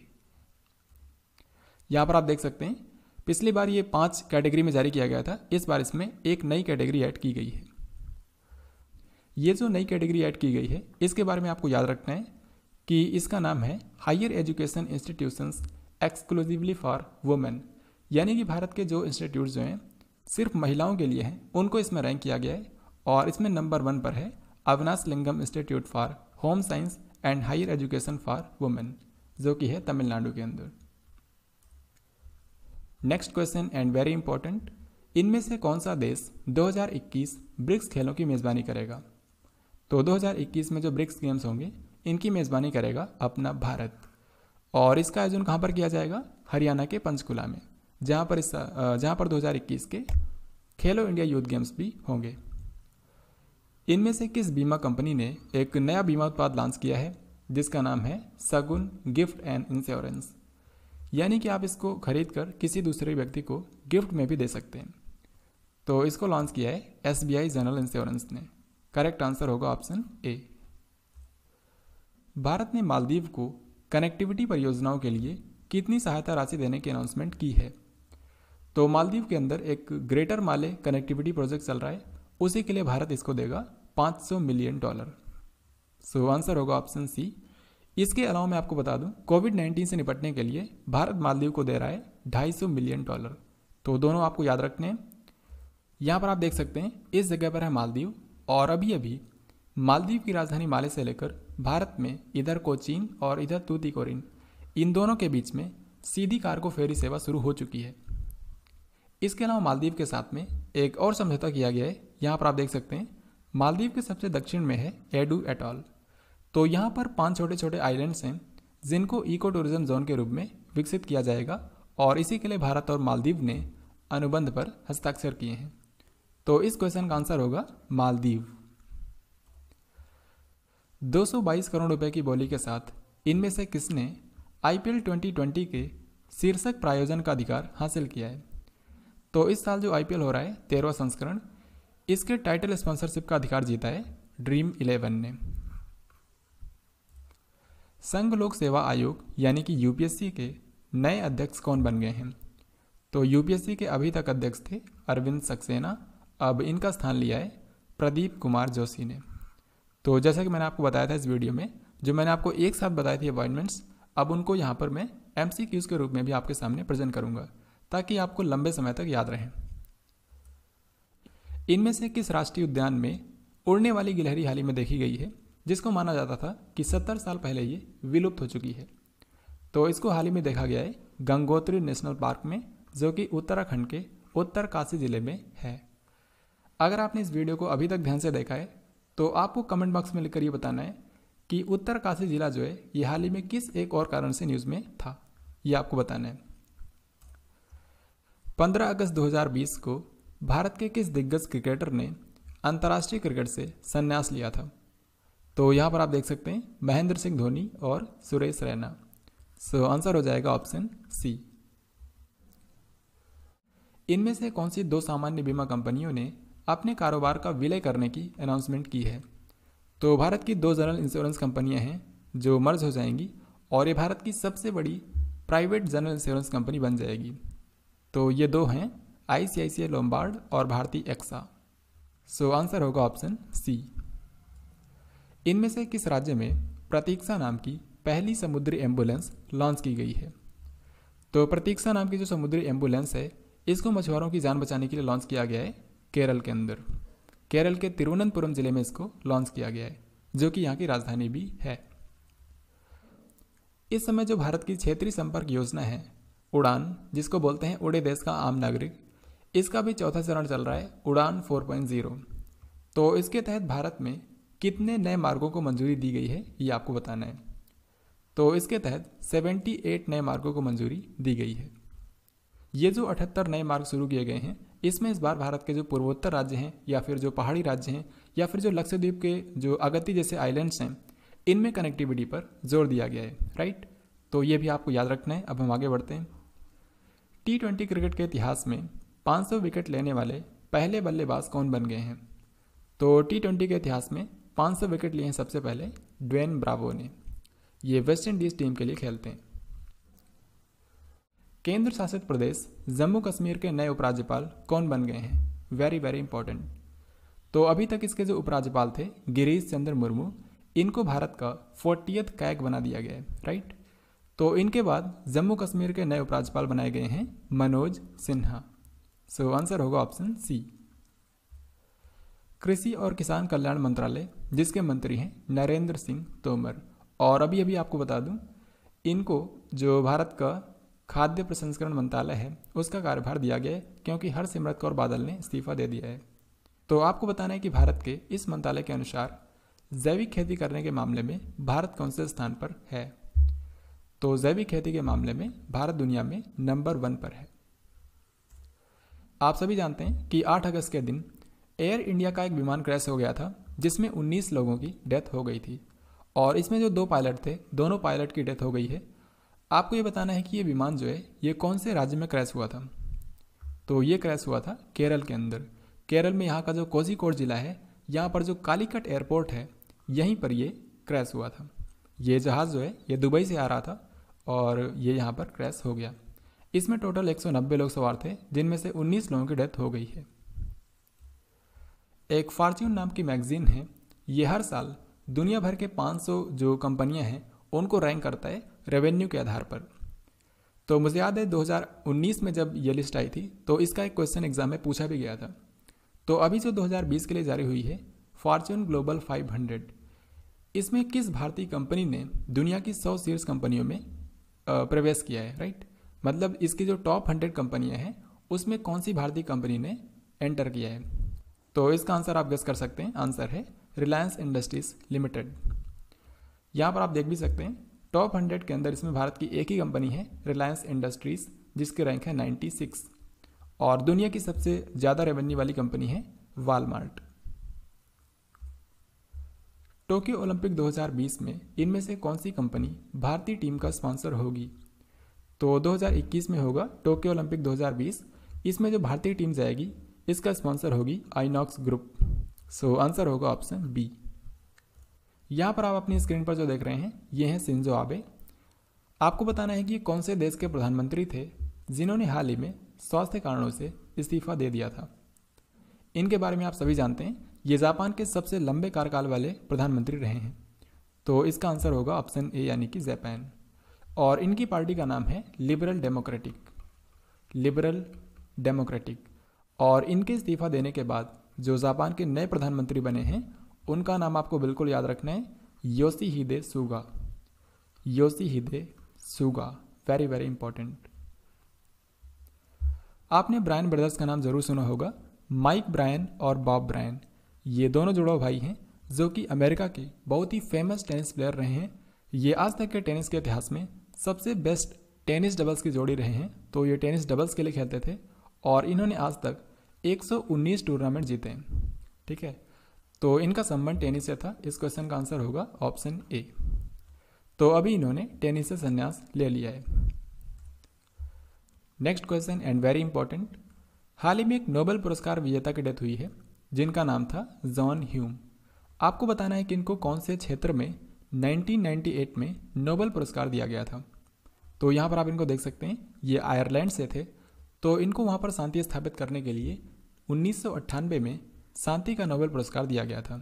यहाँ पर आप देख सकते हैं पिछली बार ये पांच कैटेगरी में जारी किया गया था इस बार इसमें एक नई कैटेगरी ऐड की गई है ये जो नई कैटेगरी ऐड की गई है इसके बारे में आपको याद रखना है कि इसका नाम है higher education institutions exclusively for women यानी कि भारत के जो इंस्टीट्यूट जो हैं सिर्फ महिलाओं के लिए हैं उनको इसमें रैंक किया गया है और इसमें नंबर वन पर है Avinashilingam institute for home science and higher education for women जो कि है तमिलनाडु के अंदर next question and very important इनमें से कौन सा देश 2021 ब्रिक्स खेलों की मेज़बानी करेगा तो 2021 में जो ब्रिक्स गेम्स होंगे इनकी मेज़बानी करेगा अपना भारत और इसका आयोजन कहाँ पर किया जाएगा हरियाणा के पंचकुला में जहाँ पर इस जहाँ पर 2021 के खेलो इंडिया यूथ गेम्स भी होंगे इनमें से किस बीमा कंपनी ने एक नया बीमा उत्पाद लॉन्च किया है जिसका नाम है सगुन गिफ्ट एंड इंश्योरेंस यानी कि आप इसको खरीद कर किसी दूसरे व्यक्ति को गिफ्ट में भी दे सकते हैं तो इसको लॉन्च किया है एस जनरल इंश्योरेंस ने करेक्ट आंसर होगा ऑप्शन ए भारत ने मालदीव को कनेक्टिविटी परियोजनाओं के लिए कितनी सहायता राशि देने की अनाउंसमेंट की है तो मालदीव के अंदर एक ग्रेटर माले कनेक्टिविटी प्रोजेक्ट चल रहा है उसी के लिए भारत इसको देगा 500 मिलियन डॉलर सो आंसर होगा ऑप्शन सी इसके अलावा मैं आपको बता दूं कोविड 19 से निपटने के लिए भारत मालदीव को दे रहा है 250 मिलियन डॉलर तो दोनों आपको याद रखने हैं यहाँ पर आप देख सकते हैं इस जगह पर है मालदीव और अभी अभी मालदीव की राजधानी माले से लेकर भारत में इधर कोचीन और इधर तूतीकोरिन इन दोनों के बीच में सीधी कार्गो फेरी सेवा शुरू हो चुकी है इसके अलावा मालदीव के साथ में एक और समझौता किया गया है यहाँ पर आप देख सकते हैं मालदीव के सबसे दक्षिण में है एडू एटॉल तो यहाँ पर पांच छोटे छोटे आइलैंड्स हैं जिनको इको टूरिज्म जोन के रूप में विकसित किया जाएगा और इसी के लिए भारत और मालदीव ने अनुबंध पर हस्ताक्षर किए हैं तो इस क्वेश्चन का आंसर होगा मालदीव 222 करोड़ रुपए की बोली के साथ इनमें से किसने आईपीएल 2020 के शीर्षक प्रायोजन का अधिकार हासिल किया है तो इस साल जो आईपीएल हो रहा है तेरहवा संस्करण इसके टाइटल स्पॉन्सरशिप का अधिकार जीता है ड्रीम इलेवन ने संघ लोक सेवा आयोग यानी कि यूपीएससी के नए अध्यक्ष कौन बन गए हैं तो यूपीएससी के अभी तक अध्यक्ष थे अरविंद सक्सेना अब इनका स्थान लिया है प्रदीप कुमार जोशी ने तो जैसा कि मैंने आपको बताया था इस वीडियो में जो मैंने आपको एक साथ बताई थी अपॉइंटमेंट्स अब उनको यहाँ पर मैं एम के रूप में भी आपके सामने प्रेजेंट करूँगा ताकि आपको लंबे समय तक याद रहें इनमें से किस राष्ट्रीय उद्यान में उड़ने वाली गिलहरी हाल ही में देखी गई है जिसको माना जाता था कि सत्तर साल पहले ये विलुप्त हो चुकी है तो इसको हाल ही में देखा गया है गंगोत्री नेशनल पार्क में जो कि उत्तराखंड के उत्तरकाशी ज़िले में है अगर आपने इस वीडियो को अभी तक ध्यान से देखा है तो आपको कमेंट बॉक्स में लिखकर ये बताना है कि उत्तरकाशी ज़िला जो है ये हाल ही में किस एक और कारण से न्यूज़ में था ये आपको बताना है 15 अगस्त 2020 को भारत के किस दिग्गज क्रिकेटर ने अंतर्राष्ट्रीय क्रिकेट से संन्यास लिया था तो यहाँ पर आप देख सकते हैं महेंद्र सिंह धोनी और सुरेश रैना सो आंसर हो जाएगा ऑप्शन सी इनमें से कौन सी दो सामान्य बीमा कंपनियों ने अपने कारोबार का विलय करने की अनाउंसमेंट की है तो भारत की दो जनरल इंश्योरेंस कंपनियां हैं जो मर्ज हो जाएंगी और ये भारत की सबसे बड़ी प्राइवेट जनरल इंश्योरेंस कंपनी बन जाएगी तो ये दो हैं आई सी आई सी आई लोम्बार्ड और भारतीय एक्सा सो आंसर होगा ऑप्शन सी इनमें से किस राज्य में प्रतीक्षा नाम की पहली समुद्री एम्बुलेंस लॉन्च की गई है तो प्रतीक्षा नाम की जो समुद्री एम्बुलेंस है इसको मछुआरों की जान बचाने के लिए लॉन्च किया गया है केरल के अंदर केरल के तिरुवनंतपुरम ज़िले में इसको लॉन्च किया गया है जो कि यहाँ की राजधानी भी है इस समय जो भारत की क्षेत्रीय संपर्क योजना है उड़ान जिसको बोलते हैं उड़े देश का आम नागरिक इसका भी चौथा चरण चल रहा है उड़ान 4.0 तो इसके तहत भारत में कितने नए मार्गों को मंजूरी दी गई है ये आपको बताना है तो इसके तहत 78 नए मार्गों को मंजूरी दी गई है ये जो 78 नए मार्ग शुरू किए गए हैं इसमें इस बार भारत के जो पूर्वोत्तर राज्य हैं या फिर जो पहाड़ी राज्य हैं या फिर जो लक्षद्वीप के जो अगति जैसे आइलैंड्स हैं इनमें कनेक्टिविटी पर जोर दिया गया है राइट तो ये भी आपको याद रखना है अब हम आगे बढ़ते हैं टी ट्वेंटी क्रिकेट के इतिहास में 500 विकेट लेने वाले पहले बल्लेबाज कौन बन गए हैं तो टी ट्वेंटी के इतिहास में 500 विकेट लिए हैं सबसे पहले ड्वेन ब्रावो ने ये वेस्ट इंडीज़ टीम के लिए खेलते हैं केंद्र शासित प्रदेश जम्मू कश्मीर के नए उपराज्यपाल कौन बन गए हैं वेरी वेरी इंपॉर्टेंट तो अभी तक इसके जो उपराज्यपाल थे गिरीश चंद्र मुर्मू इनको भारत का फोर्टियथ कैग बना दिया गया है राइट तो इनके बाद जम्मू कश्मीर के नए उपराज्यपाल बनाए गए हैं मनोज सिन्हा सो आंसर होगा ऑप्शन सी कृषि और किसान कल्याण मंत्रालय जिसके मंत्री हैं नरेंद्र सिंह तोमर और अभी अभी आपको बता दूं इनको जो भारत का खाद्य प्रसंस्करण मंत्रालय है उसका कार्यभार दिया गया है क्योंकि हरसिमरत कौर बादल ने इस्तीफा दे दिया है तो आपको बताना है कि भारत के इस मंत्रालय के अनुसार जैविक खेती करने के मामले में भारत कौन से स्थान पर है तो जैविक खेती के मामले में भारत दुनिया में नंबर वन पर है आप सभी जानते हैं कि 8 अगस्त के दिन एयर इंडिया का एक विमान क्रैश हो गया था जिसमें 19 लोगों की डेथ हो गई थी और इसमें जो दो पायलट थे दोनों पायलट की डेथ हो गई है आपको ये बताना है कि ये विमान जो है ये कौन से राज्य में क्रैश हुआ था तो ये क्रैश हुआ था केरल के अंदर केरल में यहाँ का जो कोजिकोड ज़िला है यहाँ पर जो कालीकट एयरपोर्ट है यहीं पर ये क्रैश हुआ था ये जहाज़ जो है ये दुबई से आ रहा था और ये यहाँ पर क्रैश हो गया इसमें टोटल 190 लोग सवार थे जिनमें से 19 लोगों की डेथ हो गई है एक फार्च्यून नाम की मैगज़ीन है ये हर साल दुनिया भर के 500 जो कंपनियां हैं उनको रैंक करता है रेवेन्यू के आधार पर तो मुझे याद है 2019 में जब ये लिस्ट आई थी तो इसका एक क्वेश्चन एग्जाम में पूछा भी गया था तो अभी जो 2020 के लिए जारी हुई है फॉर्च्यून ग्लोबल 500 इसमें किस भारतीय कंपनी ने दुनिया की 100 शीर्ष कंपनियों में प्रवेश किया है राइट मतलब इसकी जो टॉप हंड्रेड कंपनियाँ हैं उसमें कौन सी भारतीय कंपनी ने एंटर किया है तो इसका आंसर आप गेस कर सकते हैं आंसर है रिलायंस इंडस्ट्रीज लिमिटेड यहाँ पर आप देख भी सकते हैं टॉप हंड्रेड के अंदर इसमें भारत की एक ही कंपनी है रिलायंस इंडस्ट्रीज़ जिसकी रैंक है सिक्स और दुनिया की सबसे ज़्यादा रेवेन्यू वाली कंपनी है वालमार्ट टोक्यो ओलंपिक 2020 में इनमें से कौन सी कंपनी भारतीय टीम का स्पॉन्सर होगी तो 2021 में होगा टोक्यो ओलंपिक 2020 इसमें जो भारतीय टीम जाएगी इसका स्पॉन्सर होगी आइनॉक्स ग्रुप सो आंसर होगा ऑप्शन बी यहाँ पर आप अपनी स्क्रीन पर जो देख रहे हैं ये हैं सिंजो आबे आपको बताना है कि कौन से देश के प्रधानमंत्री थे जिन्होंने हाल ही में स्वास्थ्य कारणों से इस्तीफा दे दिया था इनके बारे में आप सभी जानते हैं ये जापान के सबसे लंबे कार्यकाल वाले प्रधानमंत्री रहे हैं तो इसका आंसर होगा ऑप्शन ए यानी कि जापान और इनकी पार्टी का नाम है लिबरल डेमोक्रेटिक लिबरल डेमोक्रेटिक और इनके इस्तीफा देने के बाद जो जापान के नए प्रधानमंत्री बने हैं उनका नाम आपको बिल्कुल याद रखना है Yoshihide Suga Yoshihide Suga very very important आपने ब्रायन ब्रदर्स का नाम ज़रूर सुना होगा माइक ब्रायन और बॉब ब्रायन ये दोनों जुड़वा भाई हैं जो कि अमेरिका के बहुत ही फेमस टेनिस प्लेयर रहे हैं ये आज तक के टेनिस के इतिहास में सबसे बेस्ट टेनिस डबल्स की जोड़ी रहे हैं तो ये टेनिस डबल्स के लिए खेलते थे और इन्होंने आज तक 119 टूर्नामेंट जीते हैं ठीक है तो इनका संबंध टेनिस से था इस क्वेश्चन का आंसर होगा ऑप्शन ए तो अभी इन्होंने टेनिस से संन्यास ले लिया है next question and very important हाल ही में एक नोबेल पुरस्कार विजेता की डेथ हुई है जिनका नाम था जॉन ह्यूम आपको बताना है कि इनको कौन से क्षेत्र में 1998 में नोबल पुरस्कार दिया गया था तो यहाँ पर आप इनको देख सकते हैं ये आयरलैंड से थे तो इनको वहाँ पर शांति स्थापित करने के लिए उन्नीस में शांति का नोबेल पुरस्कार दिया गया था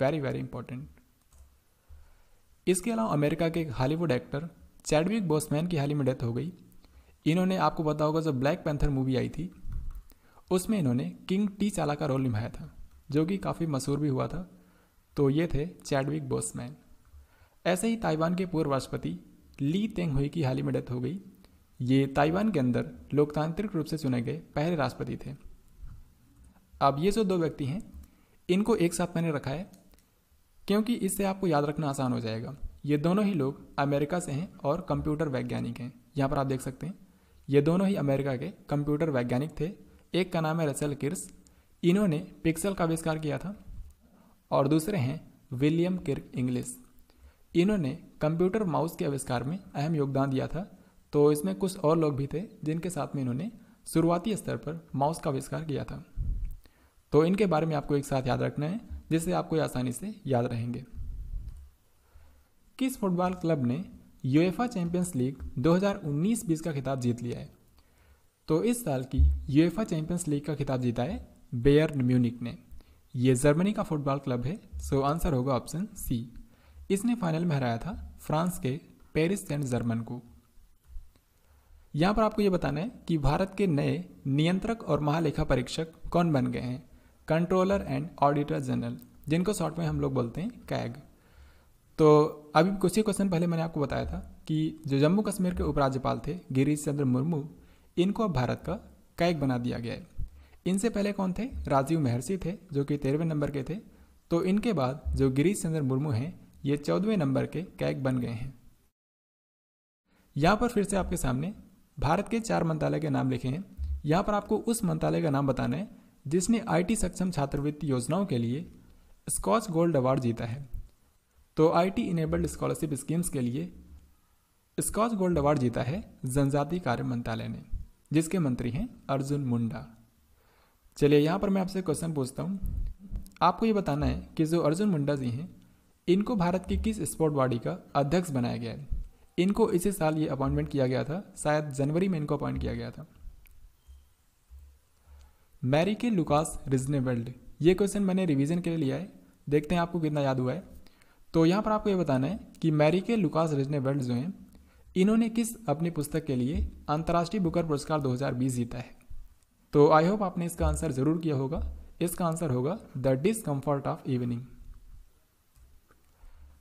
वेरी वेरी इंपॉर्टेंट इसके अलावा अमेरिका के एक हॉलीवुड एक्टर चैडविक बोसमैन की हाल ही में डेथ हो गई इन्होंने आपको पता होगा जब ब्लैक पैंथर मूवी आई थी उसमें इन्होंने किंग टी चाला का रोल निभाया था जो कि काफ़ी मशहूर भी हुआ था तो ये थे चैडविक बोसमैन ऐसे ही ताइवान के पूर्व राष्ट्रपति ली तेंग हुई की हाल ही में डेथ हो गई ये ताइवान के अंदर लोकतांत्रिक रूप से चुने गए पहले राष्ट्रपति थे अब ये जो दो व्यक्ति हैं इनको एक साथ मैंने रखा है क्योंकि इससे आपको याद रखना आसान हो जाएगा ये दोनों ही लोग अमेरिका से हैं और कंप्यूटर वैज्ञानिक हैं यहाँ पर आप देख सकते हैं ये दोनों ही अमेरिका के कंप्यूटर वैज्ञानिक थे एक का नाम है रसल किर्स इन्होंने पिक्सल का आविष्कार किया था और दूसरे हैं विलियम किर्क इंग्लिश इन्होंने कंप्यूटर माउस के आविष्कार में अहम योगदान दिया था तो इसमें कुछ और लोग भी थे जिनके साथ में इन्होंने शुरुआती स्तर पर माउस का आविष्कार किया था तो इनके बारे में आपको एक साथ याद रखना है जिससे आपको आसानी से याद रहेंगे किस फुटबॉल क्लब ने यूएफा चैंपियंस लीग 2019-20 का खिताब जीत लिया है तो इस साल की यूएफा चैंपियंस लीग का खिताब जीता है बेयर म्यूनिक ने यह जर्मनी का फुटबॉल क्लब है सो आंसर होगा ऑप्शन सी इसने फाइनल में हराया था फ्रांस के पेरिस एंड जर्मन को यहाँ पर आपको ये बताना है कि भारत के नए नियंत्रक और महालेखा परीक्षक कौन बन गए हैं कंट्रोलर एंड ऑडिटर जनरल जिनको शॉर्ट में हम लोग बोलते हैं कैग तो अभी कुछ ही क्वेश्चन पहले मैंने आपको बताया था कि जो जम्मू कश्मीर के उपराज्यपाल थे गिरीश चंद्र मुर्मू इनको अब भारत का कैग बना दिया गया है इनसे पहले कौन थे राजीव महर्षि थे जो कि तेरहवें नंबर के थे तो इनके बाद जो गिरीश चंद्र मुर्मू हैं ये चौदहवें नंबर के कैग बन गए हैं यहाँ पर फिर से आपके सामने भारत के चार मंत्रालय के नाम लिखे हैं यहाँ पर आपको उस मंत्रालय का नाम बताना है जिसने आईटी सक्षम छात्रवृत्ति योजनाओं के लिए स्कॉच गोल्ड अवार्ड जीता है तो आईटी इनेबल्ड स्कॉलरशिप स्कीम्स के लिए स्कॉच गोल्ड अवार्ड जीता है जनजाति कार्य मंत्रालय ने जिसके मंत्री हैं अर्जुन मुंडा चलिए यहाँ पर मैं आपसे क्वेश्चन पूछता हूँ आपको ये बताना है कि जो अर्जुन मुंडा जी हैं इनको भारत की किस स्पोर्ट बॉडी का अध्यक्ष बनाया गया है इनको इसी साल ये अपॉइंटमेंट किया गया था शायद जनवरी में इनको अपॉइंट किया गया था मैरी के लुकास रिजनेबल्ड ये क्वेश्चन मैंने रिवीजन के लिए लिया है देखते हैं आपको कितना याद हुआ है तो यहाँ पर आपको ये बताना है कि मैरी के लुकास रिजनेबल्ड जो हैं इन्होंने किस अपनी पुस्तक के लिए अंतर्राष्ट्रीय बुकर पुरस्कार 2020 जीता है तो आई होप आपने इसका आंसर ज़रूर किया होगा इसका आंसर होगा द डिसकम्फर्ट ऑफ इवनिंग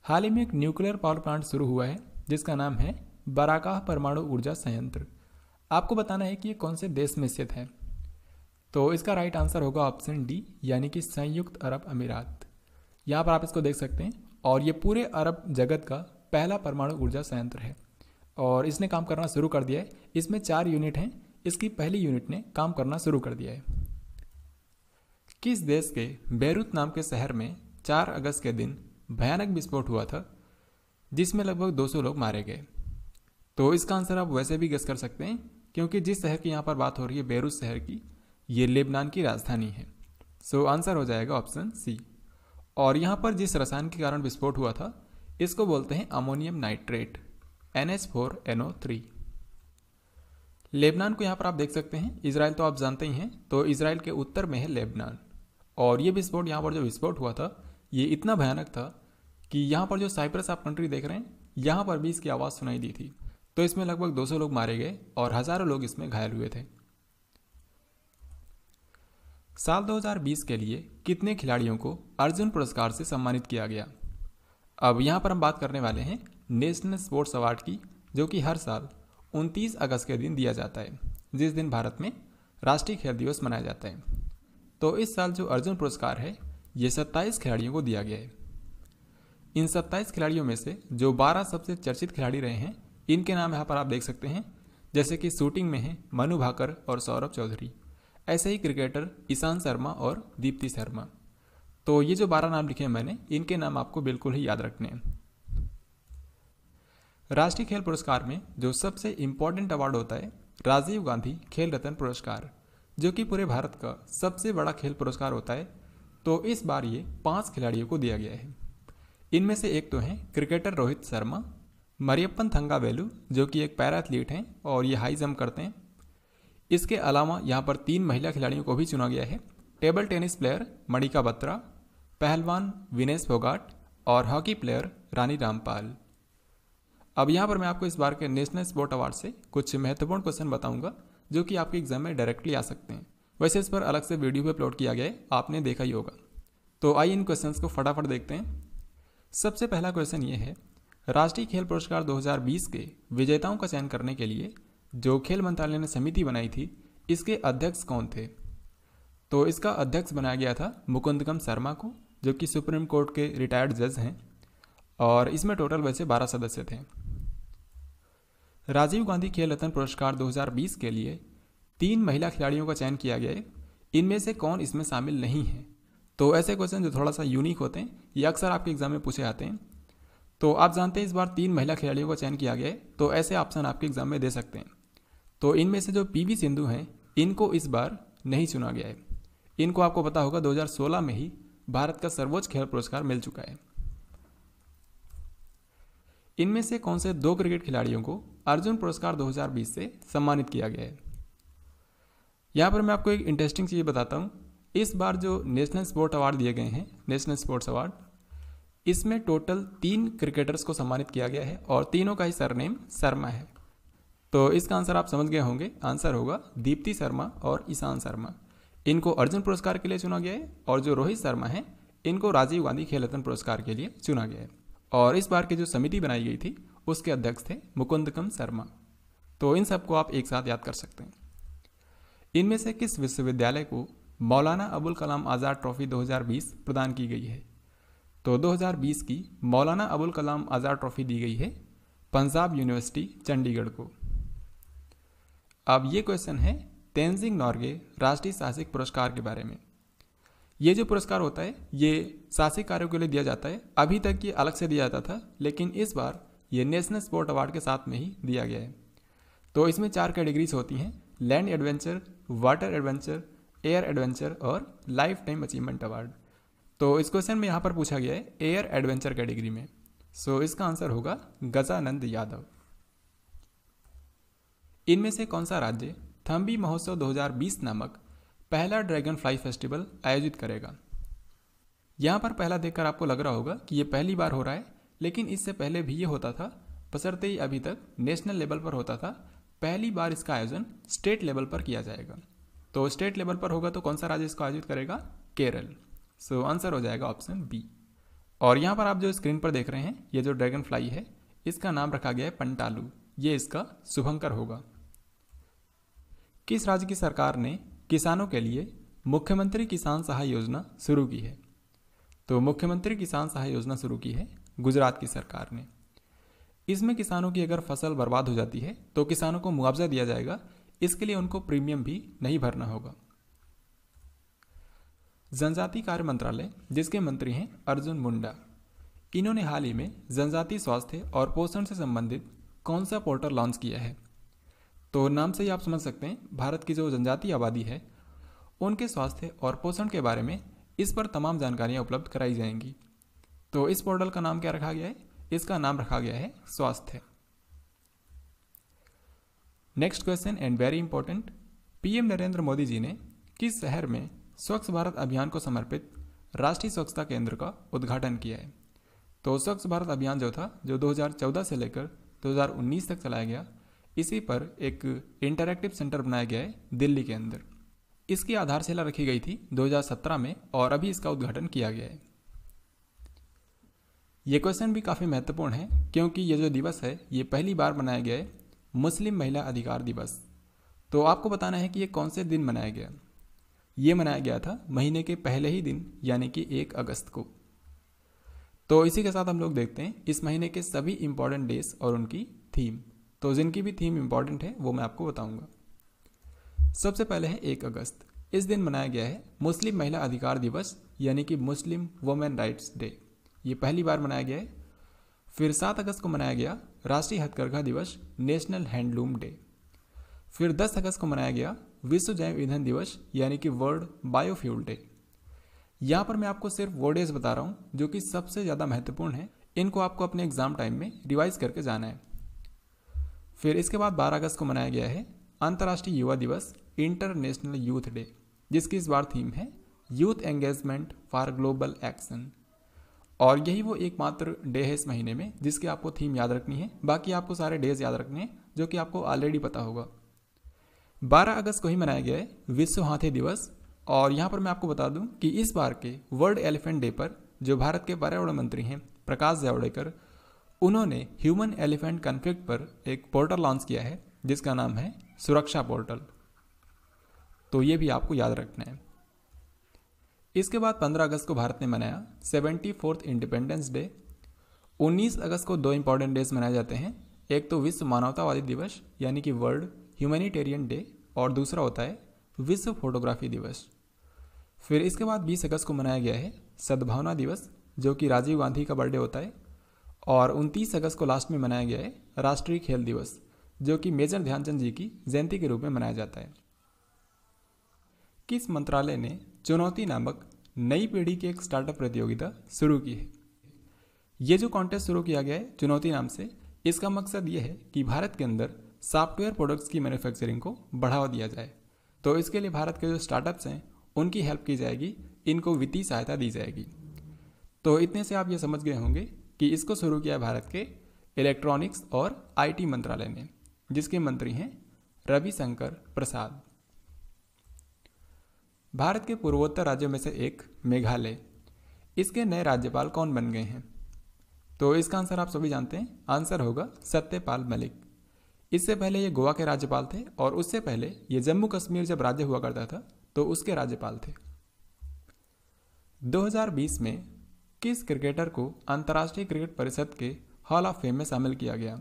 हाल ही में एक न्यूक्लियर पावर प्लांट शुरू हुआ है जिसका नाम है बराकाह परमाणु ऊर्जा संयंत्र आपको बताना है कि ये कौन से देश में स्थित है तो इसका राइट आंसर होगा ऑप्शन डी यानी कि संयुक्त अरब अमीरात यहाँ पर आप इसको देख सकते हैं और ये पूरे अरब जगत का पहला परमाणु ऊर्जा संयंत्र है और इसने काम करना शुरू कर दिया है इसमें चार यूनिट हैं इसकी पहली यूनिट ने काम करना शुरू कर दिया है किस देश के बैरूत नाम के शहर में 4 अगस्त के दिन भयानक विस्फोट हुआ था जिसमें लगभग 200 लोग मारे गए तो इसका आंसर आप वैसे भी गेस कर सकते हैं क्योंकि जिस शहर की यहाँ पर बात हो रही है बैरूत शहर की ये लेबनान की राजधानी है सो आंसर हो जाएगा ऑप्शन सी और यहाँ पर जिस रसायन के कारण विस्फोट हुआ था इसको बोलते हैं ammonium nitrate N S four N O three Lebanon को यहाँ पर आप देख सकते हैं इसराइल तो आप जानते ही हैं तो इसराइल के उत्तर में है लेबनान और ये विस्फोट यहाँ पर जो विस्फोट हुआ था ये इतना भयानक था कि यहाँ पर जो साइप्रस आप कंट्री देख रहे हैं यहाँ पर भी इसकी आवाज़ सुनाई दी थी तो इसमें लगभग 200 लोग मारे गए और हज़ारों लोग इसमें घायल हुए थे साल 2020 के लिए कितने खिलाड़ियों को अर्जुन पुरस्कार से सम्मानित किया गया अब यहाँ पर हम बात करने वाले हैं नेशनल स्पोर्ट्स अवार्ड की जो कि हर साल 29 अगस्त के दिन दिया जाता है जिस दिन भारत में राष्ट्रीय खेल दिवस मनाया जाता है तो इस साल जो अर्जुन पुरस्कार है ये 27 खिलाड़ियों को दिया गया है इन 27 खिलाड़ियों में से जो 12 सबसे चर्चित खिलाड़ी रहे हैं इनके नाम यहाँ पर आप देख सकते हैं जैसे कि शूटिंग में हैं मनु भाकर और सौरभ चौधरी ऐसे ही क्रिकेटर ईशान शर्मा और दीप्ति शर्मा तो ये जो बारह नाम लिखे हैं मैंने इनके नाम आपको बिल्कुल ही याद रखने हैं राष्ट्रीय खेल पुरस्कार में जो सबसे इम्पोर्टेंट अवार्ड होता है राजीव गांधी खेल रत्न पुरस्कार जो कि पूरे भारत का सबसे बड़ा खेल पुरस्कार होता है तो इस बार ये पांच खिलाड़ियों को दिया गया है इनमें से एक तो हैं क्रिकेटर रोहित शर्मा मरियप्पन थंगावेलू जो कि एक पैरा एथलीट हैं और ये हाई जंप करते हैं इसके अलावा यहाँ पर तीन महिला खिलाड़ियों को भी चुना गया है table tennis player Manika Batra पहलवान विनेश भोगाट और हॉकी प्लेयर रानी रामपाल अब यहाँ पर मैं आपको इस बार के नेशनल स्पोर्ट अवार्ड से कुछ महत्वपूर्ण क्वेश्चन बताऊंगा जो कि आपके एग्जाम में डायरेक्टली आ सकते हैं वैसे इस पर अलग से वीडियो भी अपलोड किया गया है आपने देखा ही होगा तो आइए इन क्वेश्चंस को फटाफट देखते हैं सबसे पहला क्वेश्चन ये है राष्ट्रीय खेल पुरस्कार 2020 के विजेताओं का चयन करने के लिए जो खेल मंत्रालय ने समिति बनाई थी इसके अध्यक्ष कौन थे तो इसका अध्यक्ष बनाया गया था मुकुंदकम शर्मा को जो कि सुप्रीम कोर्ट के रिटायर्ड जज हैं और इसमें टोटल वैसे 12 सदस्य थे राजीव गांधी खेल रत्न पुरस्कार 2020 के लिए तीन महिला खिलाड़ियों का चयन किया गया इनमें से कौन इसमें शामिल नहीं है तो ऐसे क्वेश्चन जो थोड़ा सा यूनिक होते हैं ये अक्सर आपके एग्जाम में पूछे जाते हैं तो आप जानते हैं इस बार तीन महिला खिलाड़ियों का चयन किया गया है तो ऐसे ऑप्शन आपके एग्जाम में दे सकते हैं तो इनमें से जो पी सिंधु हैं इनको इस बार नहीं चुना गया है इनको आपको पता होगा 2016 में ही भारत का सर्वोच्च खेल पुरस्कार मिल चुका है इनमें से कौन से दो क्रिकेट खिलाड़ियों को अर्जुन पुरस्कार 2020 से सम्मानित किया गया है यहाँ पर मैं आपको एक इंटरेस्टिंग चीज़ बताता हूँ इस बार जो नेशनल स्पोर्ट अवार्ड दिए गए हैं नेशनल स्पोर्ट्स अवार्ड इसमें टोटल तीन क्रिकेटर्स को सम्मानित किया गया है और तीनों का ही सरनेम शर्मा है तो इसका आंसर आप समझ गए होंगे आंसर होगा दीप्ति शर्मा और ईशान शर्मा इनको अर्जुन पुरस्कार के लिए चुना गया है और जो रोहित शर्मा है इनको राजीव गांधी खेल रत्न पुरस्कार के लिए चुना गया है और इस बार की जो समिति बनाई गई थी उसके अध्यक्ष थे मुकुंदकम शर्मा तो इन सबको आप एक साथ याद कर सकते हैं इनमें से किस विश्वविद्यालय को मौलाना अबुल कलाम आज़ाद ट्रॉफी 2020 प्रदान की गई है तो 2020 की मौलाना अबुल कलाम आज़ाद ट्रॉफी दी गई है पंजाब यूनिवर्सिटी चंडीगढ़ को अब ये क्वेश्चन है तेंजिंग नॉर्गे राष्ट्रीय साहसिक पुरस्कार के बारे में ये जो पुरस्कार होता है ये साहसिक कार्यों के लिए दिया जाता है अभी तक ये अलग से दिया जाता था लेकिन इस बार ये नेशनल स्पोर्ट अवार्ड के साथ में ही दिया गया है तो इसमें चार कैटेगरीज होती हैं land adventure water adventure air adventure और लाइफ टाइम अचीवमेंट अवार्ड तो इस क्वेश्चन में यहाँ पर पूछा गया है एयर एडवेंचर कैटेगरी में सो so, इसका आंसर होगा गजानंद यादव इनमें से कौन सा राज्य थम्बी महोत्सव 2020 नामक पहला ड्रैगन फ्लाई फेस्टिवल आयोजित करेगा यहाँ पर पहला देखकर आपको लग रहा होगा कि ये पहली बार हो रहा है लेकिन इससे पहले भी ये होता था बसरते ही अभी तक नेशनल लेवल पर होता था पहली बार इसका आयोजन स्टेट लेवल पर किया जाएगा तो स्टेट लेवल पर होगा तो कौन सा राज्य इसको आयोजित करेगा केरल सो so, आंसर हो जाएगा ऑप्शन बी और यहाँ पर आप जो स्क्रीन पर देख रहे हैं ये जो ड्रैगन फ्लाई है इसका नाम रखा गया है पंटालू ये इसका शुभंकर होगा किस राज्य की सरकार ने किसानों के लिए मुख्यमंत्री किसान सहाय योजना शुरू की है तो मुख्यमंत्री किसान सहाय योजना शुरू की है गुजरात की सरकार ने इसमें किसानों की अगर फसल बर्बाद हो जाती है तो किसानों को मुआवजा दिया जाएगा इसके लिए उनको प्रीमियम भी नहीं भरना होगा जनजाति कार्य मंत्रालय जिसके मंत्री हैं अर्जुन मुंडा इन्होंने हाल ही में जनजाति स्वास्थ्य और पोषण से संबंधित कौन सा पोर्टल लॉन्च किया है तो नाम से ही आप समझ सकते हैं भारत की जो जनजातीय आबादी है उनके स्वास्थ्य और पोषण के बारे में इस पर तमाम जानकारियाँ उपलब्ध कराई जाएंगी तो इस पोर्टल का नाम क्या रखा गया है इसका नाम रखा गया है स्वास्थ्य next question and very important PM Narendra Modi ji ने किस शहर में स्वच्छ भारत अभियान को समर्पित राष्ट्रीय स्वच्छता केंद्र का उद्घाटन किया है तो स्वच्छ भारत अभियान जो था जो 2014 से लेकर 2019 तक चलाया गया इसी पर एक इंटरेक्टिव सेंटर बनाया गया है दिल्ली के अंदर इसकी आधारशिला रखी गई थी 2017 में और अभी इसका उद्घाटन किया गया है ये क्वेश्चन भी काफ़ी महत्वपूर्ण है क्योंकि ये जो दिवस है ये पहली बार मनाया गया है मुस्लिम महिला अधिकार दिवस तो आपको बताना है कि ये कौन से दिन मनाया गया ये मनाया गया था महीने के पहले ही दिन यानी कि एक अगस्त को तो इसी के साथ हम लोग देखते हैं इस महीने के सभी इम्पॉर्टेंट डेज और उनकी थीम तो जिनकी भी थीम इम्पॉर्टेंट है वो मैं आपको बताऊंगा सबसे पहले है एक अगस्त इस दिन मनाया गया है मुस्लिम महिला अधिकार दिवस यानी कि मुस्लिम वुमेन राइट्स डे ये पहली बार मनाया गया है फिर सात अगस्त को मनाया गया राष्ट्रीय हथकरघा दिवस नेशनल हैंडलूम डे फिर दस अगस्त को मनाया गया विश्व जैव ईंधन दिवस यानी कि वर्ल्ड बायोफ्यूल डे यहाँ पर मैं आपको सिर्फ वो डेज बता रहा हूँ जो कि सबसे ज़्यादा महत्वपूर्ण है इनको आपको अपने एग्जाम टाइम में रिवाइज करके जाना है फिर इसके बाद 12 अगस्त को मनाया गया है अंतर्राष्ट्रीय युवा दिवस इंटरनेशनल यूथ डे जिसकी इस बार थीम है youth engagement for global action और यही वो एकमात्र डे है इस महीने में जिसकी आपको थीम याद रखनी है बाकी आपको सारे डेज याद रखने हैं जो कि आपको ऑलरेडी पता होगा 12 अगस्त को ही मनाया गया है विश्व हाथी दिवस और यहाँ पर मैं आपको बता दूँ कि इस बार के वर्ल्ड एलिफेंट डे पर जो भारत के पर्यावरण मंत्री हैं प्रकाश जावड़ेकर उन्होंने ह्यूमन एलिफेंट कन्फ्लिक्ट पर एक पोर्टल लॉन्च किया है जिसका नाम है सुरक्षा पोर्टल तो ये भी आपको याद रखना है इसके बाद 15 अगस्त को भारत ने मनाया सेवेंटी फोर्थ इंडिपेंडेंस डे 19 अगस्त को दो इंपॉर्टेंट डेज मनाए जाते हैं एक तो विश्व मानवतावादी दिवस यानी कि वर्ल्ड ह्यूमैनिटेरियन डे और दूसरा होता है विश्व फोटोग्राफी दिवस फिर इसके बाद 20 अगस्त को मनाया गया है सद्भावना दिवस जो कि राजीव गांधी का बर्थडे होता है और 29 अगस्त को लास्ट में मनाया गया है राष्ट्रीय खेल दिवस जो कि मेजर ध्यानचंद जी की जयंती के रूप में मनाया जाता है किस मंत्रालय ने चुनौती नामक नई पीढ़ी की एक स्टार्टअप प्रतियोगिता शुरू की है ये जो कॉन्टेस्ट शुरू किया गया है चुनौती नाम से इसका मकसद ये है कि भारत के अंदर सॉफ्टवेयर प्रोडक्ट्स की मैन्युफैक्चरिंग को बढ़ावा दिया जाए तो इसके लिए भारत के जो स्टार्टअप्स हैं उनकी हेल्प की जाएगी इनको वित्तीय सहायता दी जाएगी तो इतने से आप ये समझ गए होंगे कि इसको शुरू किया भारत के इलेक्ट्रॉनिक्स और आईटी मंत्रालय ने जिसके मंत्री हैं रविशंकर प्रसाद भारत के पूर्वोत्तर राज्यों में से एक मेघालय इसके नए राज्यपाल कौन बन गए हैं तो इसका आंसर आप सभी जानते हैं आंसर होगा सत्यपाल मलिक इससे पहले ये गोवा के राज्यपाल थे और उससे पहले ये जम्मू कश्मीर जब राज्य हुआ करता था तो उसके राज्यपाल थे 2020 में किस क्रिकेटर को अंतर्राष्ट्रीय क्रिकेट परिषद के हॉल ऑफ फेम में शामिल किया गया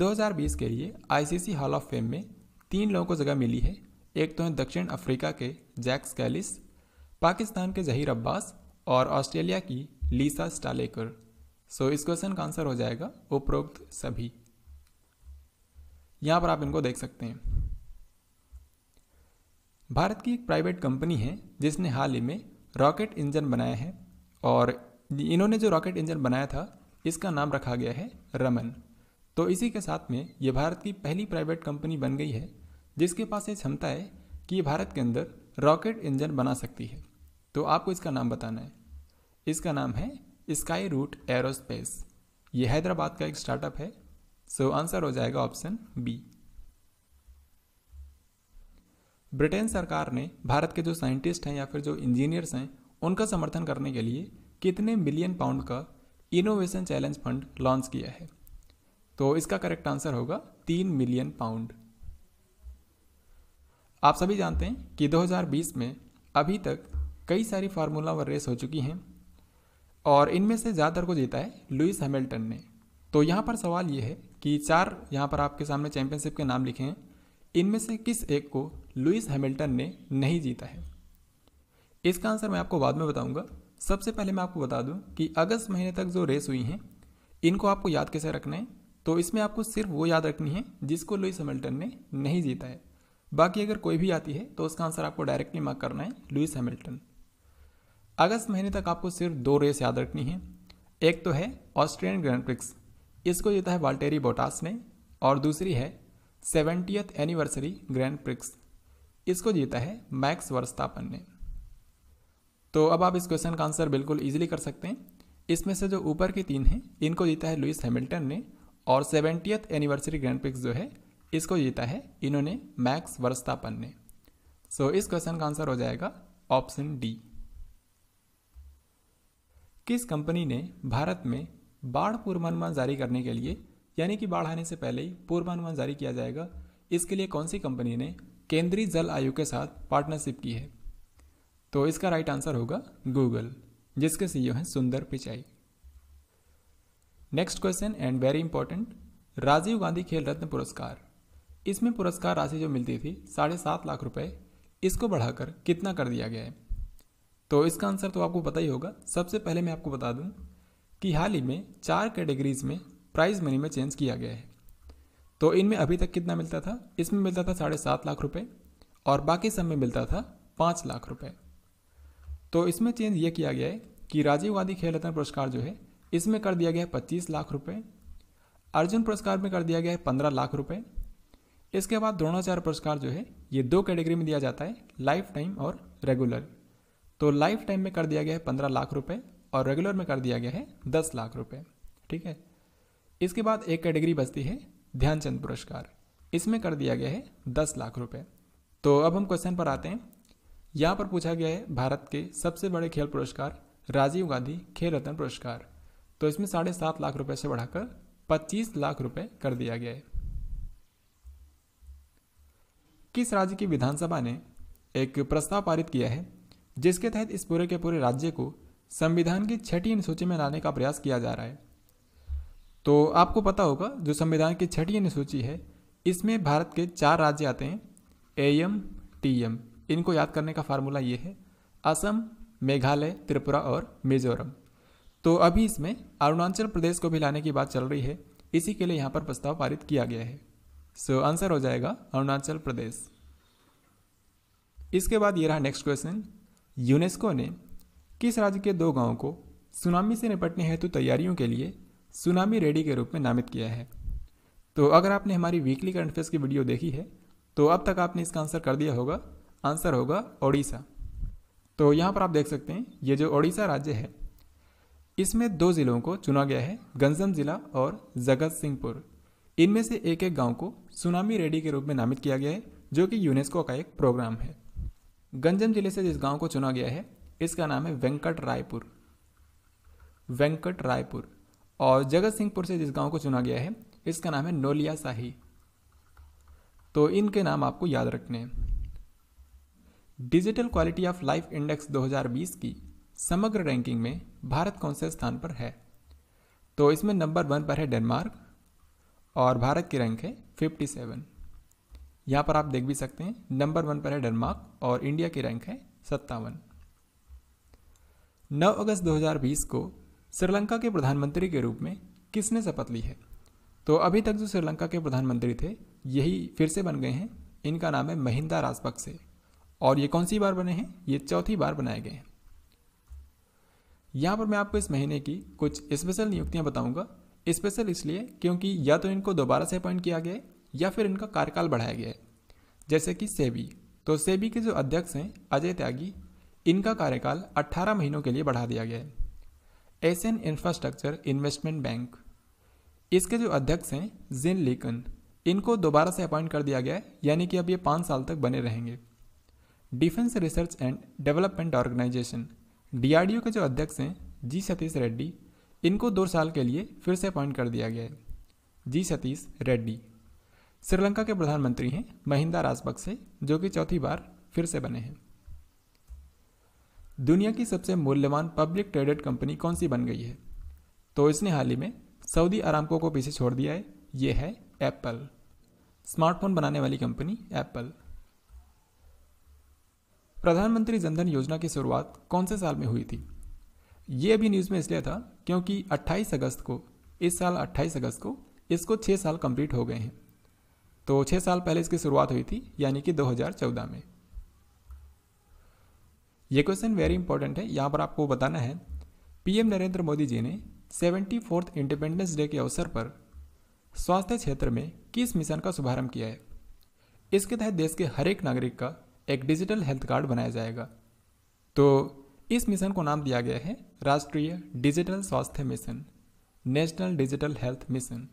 2020 के लिए आईसीसी हॉल ऑफ फेम में तीन लोगों को जगह मिली है एक तो हैं दक्षिण अफ्रीका के जैक स्कैलिस पाकिस्तान के जहीर अब्बास और ऑस्ट्रेलिया की लीसा स्टालेकर सो इस क्वेश्चन का आंसर हो जाएगा उपरोक्त सभी यहाँ पर आप इनको देख सकते हैं भारत की एक प्राइवेट कंपनी है जिसने हाल ही में रॉकेट इंजन बनाया है और इन्होंने जो रॉकेट इंजन बनाया था इसका नाम रखा गया है रमन तो इसी के साथ में ये भारत की पहली प्राइवेट कंपनी बन गई है जिसके पास ये क्षमता है कि ये भारत के अंदर रॉकेट इंजन बना सकती है तो आपको इसका नाम बताना है इसका नाम है स्काई रूट एरोस्पेस ये हैदराबाद का एक स्टार्टअप है सो आंसर हो जाएगा ऑप्शन बी ब्रिटेन सरकार ने भारत के जो साइंटिस्ट हैं या फिर जो इंजीनियर्स हैं उनका समर्थन करने के लिए कितने मिलियन पाउंड का इनोवेशन चैलेंज फंड लॉन्च किया है तो इसका करेक्ट आंसर होगा तीन मिलियन पाउंड आप सभी जानते हैं कि 2020 में अभी तक कई सारी फार्मूला वन रेस हो चुकी हैं और इनमें से ज़्यादातर को जीता है लुइस हैमिल्टन ने तो यहाँ पर सवाल ये है कि चार यहाँ पर आपके सामने चैंपियनशिप के नाम लिखे हैं इनमें से किस एक को लुइस हैमिल्टन ने नहीं जीता है इसका आंसर मैं आपको बाद में बताऊंगा सबसे पहले मैं आपको बता दूं कि अगस्त महीने तक जो रेस हुई हैं इनको आपको याद कैसे रखना है तो इसमें आपको सिर्फ वो याद रखनी है जिसको लुइस हैमिल्टन ने नहीं जीता है बाकी अगर कोई भी आती है तो उसका आंसर आपको डायरेक्टली मार्क करना है लुइस हैमिल्टन अगस्त महीने तक आपको सिर्फ दो रेस याद रखनी है एक तो है ऑस्ट्रियन ग्रैंड प्रिक्स इसको जीता है वाल्टेरी बोटास ने और दूसरी है सेवेंटियथ एनिवर्सरी ग्रैंड प्रिक्स इसको जीता है मैक्स वर्स्तापन ने तो अब आप इस क्वेश्चन का आंसर बिल्कुल ईजिली कर सकते हैं इसमें से जो ऊपर की तीन हैं इनको जीता है लुइस हैमिल्टन ने और सेवेंटियथ एनिवर्सरी ग्रैंड पिक्स जो है इसको जीता है इन्होंने मैक्स वर्स्तापन ने सो इस क्वेश्चन का आंसर हो जाएगा ऑप्शन डी किस कंपनी ने भारत में बाढ़ पूर्वानुमान जारी करने के लिए यानी कि बाढ़ आने से पहले ही पूर्वानुमान जारी किया जाएगा इसके लिए कौन सी कंपनी ने केंद्रीय जल आयोग के साथ पार्टनरशिप की है तो इसका राइट आंसर होगा गूगल जिसके सीईओ e हैं Sundar Pichai next question and very important Rajiv Gandhi Khel Ratna पुरस्कार इसमें पुरस्कार राशि जो मिलती थी साढ़े सात लाख रुपए इसको बढ़ाकर कितना कर दिया गया है तो इसका आंसर तो आपको पता ही होगा सबसे पहले मैं आपको बता दूं कि हाल ही में चार कैटेगरीज में प्राइज मनी में चेंज किया गया है तो इनमें अभी तक कितना मिलता था इसमें मिलता था साढ़े सात लाख रुपये और बाकी सब में मिलता था पाँच लाख रुपये तो इसमें चेंज ये किया गया है कि राजीव गांधी खेल रत्न पुरस्कार जो है इसमें कर दिया गया है पच्चीस लाख रुपये अर्जुन पुरस्कार में कर दिया गया है पंद्रह लाख रुपये इसके बाद द्रोणाचार्य पुरस्कार जो है ये दो कैटेगरी में दिया जाता है लाइफ टाइम और रेगुलर तो लाइफ टाइम में कर दिया गया है पंद्रह लाख रुपये और रेगुलर में कर दिया गया है दस लाख रुपये ठीक है इसके बाद एक कैटेगरी बचती है ध्यानचंद पुरस्कार इसमें कर दिया गया है दस लाख रुपये तो अब हम क्वेश्चन पर आते हैं यहाँ पर पूछा गया है भारत के सबसे बड़े खेल पुरस्कार राजीव गांधी खेल रत्न पुरस्कार तो इसमें साढ़े सात लाख रुपए से बढ़ाकर पच्चीस लाख रुपए कर दिया गया है किस राज्य की विधानसभा ने एक प्रस्ताव पारित किया है जिसके तहत इस पूरे के पूरे राज्य को संविधान की छठी अनुसूची में लाने का प्रयास किया जा रहा है तो आपको पता होगा जो संविधान की छठी अनुसूची है इसमें भारत के चार राज्य आते हैं ए एम टी एम इनको याद करने का फार्मूला ये है असम मेघालय त्रिपुरा और मिजोरम तो अभी इसमें अरुणाचल प्रदेश को भी लाने की बात चल रही है इसी के लिए यहाँ पर प्रस्ताव पारित किया गया है सो so, आंसर हो जाएगा अरुणाचल प्रदेश इसके बाद ये रहा नेक्स्ट क्वेश्चन यूनेस्को ने किस राज्य के दो गांवों को सुनामी से निपटने हेतु तैयारियों के लिए सुनामी रेडी के रूप में नामित किया है तो अगर आपने हमारी वीकली करंट अफेयर्स की वीडियो देखी है तो अब तक आपने इसका आंसर कर दिया होगा आंसर होगा ओडिशा तो यहाँ पर आप देख सकते हैं ये जो ओडिशा राज्य है इसमें दो ज़िलों को चुना गया है गंजम ज़िला और जगत सिंहपुर इनमें से एक एक गांव को सुनामी रेडी के रूप में नामित किया गया है जो कि यूनेस्को का एक प्रोग्राम है गंजम जिले से जिस गांव को चुना गया है इसका नाम है वेंकट रायपुर वेंकट रायपुर और जगत सिंहपुर से जिस गांव को चुना गया है इसका नाम है नोलिया शाही तो इनके नाम आपको याद रखने हैं digital quality of life index 2020 की समग्र रैंकिंग में भारत कौन से स्थान पर है तो इसमें नंबर वन पर है डेनमार्क और भारत की रैंक है 57। यहाँ पर आप देख भी सकते हैं नंबर वन पर है डेनमार्क और इंडिया की रैंक है सत्तावन नौ अगस्त 2020 को श्रीलंका के प्रधानमंत्री के रूप में किसने शपथ ली है तो अभी तक जो श्रीलंका के प्रधानमंत्री थे यही फिर से बन गए हैं इनका नाम है महिंदा राजपक्से और ये कौन सी बार बने हैं ये चौथी बार बनाए गए हैं यहाँ पर मैं आपको इस महीने की कुछ स्पेशल नियुक्तियाँ बताऊँगा स्पेशल इसलिए क्योंकि या तो इनको दोबारा से अपॉइंट किया गया है या फिर इनका कार्यकाल बढ़ाया गया है जैसे कि सेबी तो सेबी के जो अध्यक्ष हैं अजय त्यागी इनका कार्यकाल 18 महीनों के लिए बढ़ा दिया गया है एशियन इंफ्रास्ट्रक्चर इन्वेस्टमेंट बैंक इसके जो अध्यक्ष हैं जिन लेकन इनको दोबारा से अपॉइंट कर दिया गया है यानी कि अब ये पाँच साल तक बने रहेंगे defence research and development organisation DRDO के जो अध्यक्ष हैं जी सतीश रेड्डी इनको दो साल के लिए फिर से अपॉइंट कर दिया गया है जी सतीश रेड्डी श्रीलंका के प्रधानमंत्री हैं महिंदा राजपक्से जो कि चौथी बार फिर से बने हैं दुनिया की सबसे मूल्यवान पब्लिक ट्रेडेड कंपनी कौन सी बन गई है तो इसने हाल ही में सऊदी अरामको को पीछे छोड़ दिया है ये है एप्पल स्मार्टफोन बनाने वाली कंपनी एप्पल प्रधानमंत्री जनधन योजना की शुरुआत कौन से साल में हुई थी ये अभी न्यूज़ में इसलिए था क्योंकि 28 अगस्त को इस साल 28 अगस्त को इसको छः साल कंप्लीट हो गए हैं तो छः साल पहले इसकी शुरुआत हुई थी यानी कि 2014 में ये क्वेश्चन वेरी इंपॉर्टेंट है यहाँ पर आपको बताना है पीएम नरेंद्र मोदी जी ने सेवेंटी फोर्थ इंडिपेंडेंस डे के अवसर पर स्वास्थ्य क्षेत्र में किस मिशन का शुभारंभ किया है इसके तहत देश के हर एक नागरिक का एक डिजिटल हेल्थ कार्ड बनाया जाएगा तो इस मिशन को नाम दिया गया है राष्ट्रीय डिजिटल स्वास्थ्य mission national digital health mission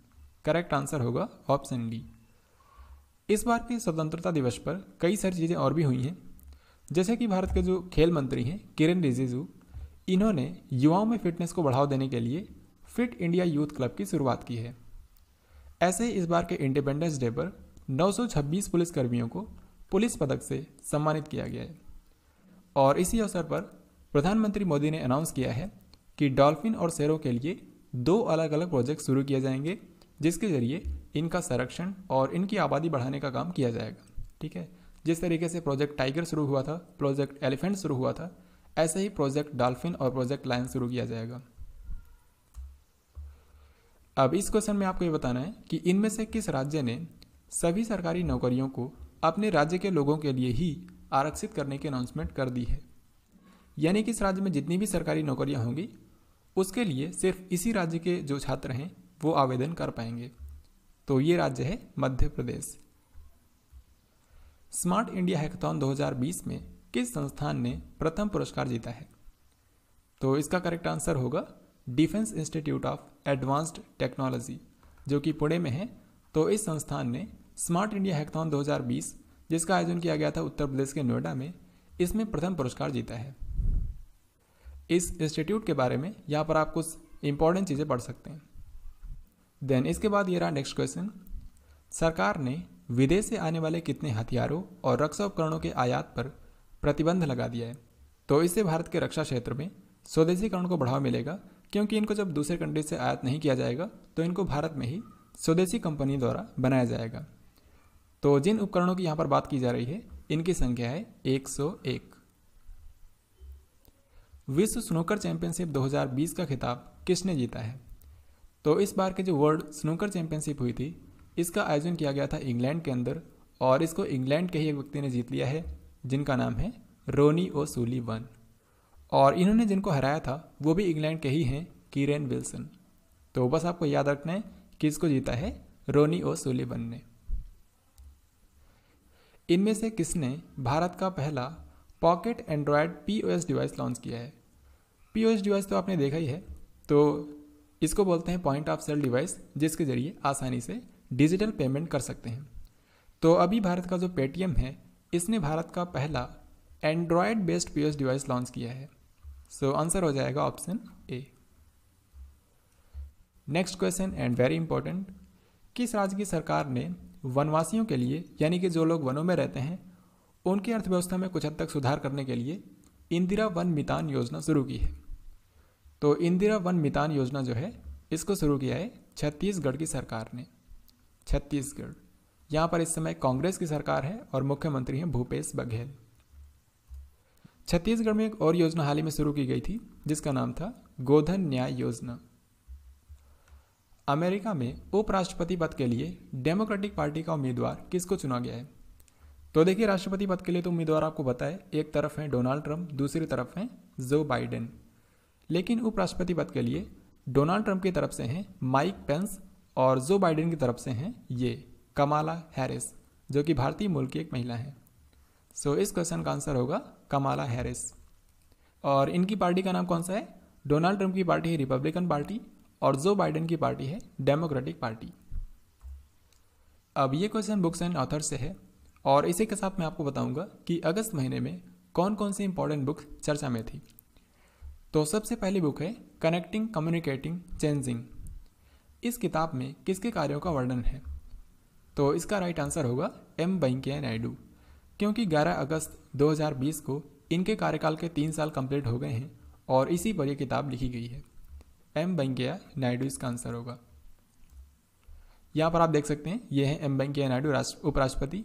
correct answer होगा ऑप्शन डी इस बार के स्वतंत्रता दिवस पर कई सारी चीज़ें और भी हुई हैं जैसे कि भारत के जो खेल मंत्री हैं किरण रिजिजू इन्होंने युवाओं में फिटनेस को बढ़ावा देने के लिए फिट इंडिया यूथ क्लब की शुरुआत की है ऐसे ही इस बार के इंडिपेंडेंस डे पर 926 पुलिसकर्मियों को पुलिस पदक से सम्मानित किया गया है और इसी अवसर पर प्रधानमंत्री मोदी ने अनाउंस किया है कि डॉल्फिन और शेरों के लिए दो अलग अलग प्रोजेक्ट शुरू किए जाएंगे जिसके ज़रिए इनका संरक्षण और इनकी आबादी बढ़ाने का काम किया जाएगा ठीक है जिस तरीके से प्रोजेक्ट टाइगर शुरू हुआ था प्रोजेक्ट एलिफेंट शुरू हुआ था ऐसे ही प्रोजेक्ट डॉल्फिन और प्रोजेक्ट लायन शुरू किया जाएगा अब इस क्वेश्चन में आपको ये बताना है कि इनमें से किस राज्य ने सभी सरकारी नौकरियों को अपने राज्य के लोगों के लिए ही आरक्षित करने की अनाउंसमेंट कर दी है यानी कि इस राज्य में जितनी भी सरकारी नौकरियां होंगी उसके लिए सिर्फ इसी राज्य के जो छात्र हैं वो आवेदन कर पाएंगे तो ये राज्य है Madhya Pradesh smart India hackathon 2020 में किस संस्थान ने प्रथम पुरस्कार जीता है तो इसका करेक्ट आंसर होगा defence institute of advanced technology जो कि पुणे में है तो इस संस्थान ने स्मार्ट इंडिया हैकथॉन 2020 जिसका आयोजन किया गया था उत्तर प्रदेश के नोएडा में इसमें प्रथम पुरस्कार जीता है इस इंस्टीट्यूट के बारे में यहाँ पर आप कुछ इंपॉर्टेंट चीज़ें पढ़ सकते हैं देन इसके बाद ये रहा नेक्स्ट क्वेश्चन सरकार ने विदेश से आने वाले कितने हथियारों और रक्षा उपकरणों के आयात पर प्रतिबंध लगा दिया है तो इससे भारत के रक्षा क्षेत्र में स्वदेशीकरण को बढ़ावा मिलेगा क्योंकि इनको जब दूसरे कंट्री से आयात नहीं किया जाएगा तो इनको भारत में ही स्वदेशी कंपनी द्वारा बनाया जाएगा तो जिन उपकरणों की यहाँ पर बात की जा रही है इनकी संख्या है 101। विश्व स्नूकर चैंपियनशिप 2020 का खिताब किसने जीता है तो इस बार के जो वर्ल्ड स्नूकर चैंपियनशिप हुई थी इसका आयोजन किया गया था इंग्लैंड के अंदर और इसको इंग्लैंड के ही एक व्यक्ति ने जीत लिया है जिनका नाम है रोनी ओ सूली वन और इन्होंने जिनको हराया था वो भी इंग्लैंड के ही हैं किरेन विल्सन तो बस आपको याद रखना है कि इसको जीता है रोनी ओ सूली वन ने इनमें से किसने भारत का पहला pocket android P device launch किया है पी डिवाइस तो आपने देखा ही है तो इसको बोलते हैं पॉइंट ऑफ सेल डिवाइस जिसके ज़रिए आसानी से डिजिटल पेमेंट कर सकते हैं तो अभी भारत का जो पेटीएम है इसने भारत का पहला android based P device launch किया है सो so, आंसर हो जाएगा option A next question and very important किस राज्य की सरकार ने वनवासियों के लिए यानी कि जो लोग वनों में रहते हैं उनकी अर्थव्यवस्था में कुछ हद तक सुधार करने के लिए इंदिरा वन मितान योजना शुरू की है तो इंदिरा वन मितान योजना जो है इसको शुरू किया है छत्तीसगढ़ की सरकार ने छत्तीसगढ़ यहाँ पर इस समय कांग्रेस की सरकार है और मुख्यमंत्री हैं भूपेश बघेल छत्तीसगढ़ में एक और योजना हाल ही में शुरू की गई थी जिसका नाम था गोधन न्याय योजना अमेरिका में उपराष्ट्रपति पद के लिए डेमोक्रेटिक पार्टी का उम्मीदवार किसको चुना गया है तो देखिए राष्ट्रपति पद के लिए तो उम्मीदवार आपको बताए एक तरफ हैं डोनाल्ड ट्रंप दूसरी तरफ हैं जो बाइडेन लेकिन उपराष्ट्रपति पद के लिए डोनाल्ड ट्रंप की तरफ से हैं माइक पेंस और जो बाइडेन की तरफ से हैं ये कमाला हैरिस जो कि भारतीय मूल की एक महिला हैं सो इस क्वेश्चन का आंसर होगा कमाला हैरिस और इनकी पार्टी का नाम कौन सा है डोनाल्ड ट्रंप की पार्टी है रिपब्लिकन पार्टी और जो बाइडेन की पार्टी है डेमोक्रेटिक पार्टी अब ये क्वेश्चन बुक्स एंड ऑथर से है और इसी के साथ मैं आपको बताऊंगा कि अगस्त महीने में कौन कौन सी इंपॉर्टेंट बुक चर्चा में थी तो सबसे पहली बुक है कनेक्टिंग कम्युनिकेटिंग चेंजिंग इस किताब में किसके कार्यों का वर्णन है तो इसका राइट आंसर होगा एम वेंकैया नायडू क्योंकि 11 अगस्त 2020 को इनके कार्यकाल के तीन साल कंप्लीट हो गए हैं और इसी पर यह किताब लिखी गई है एम वेंकैया नायडू इसका आंसर होगा यहाँ पर आप देख सकते हैं ये हैं एम वेंकैया नायडू उपराष्ट्रपति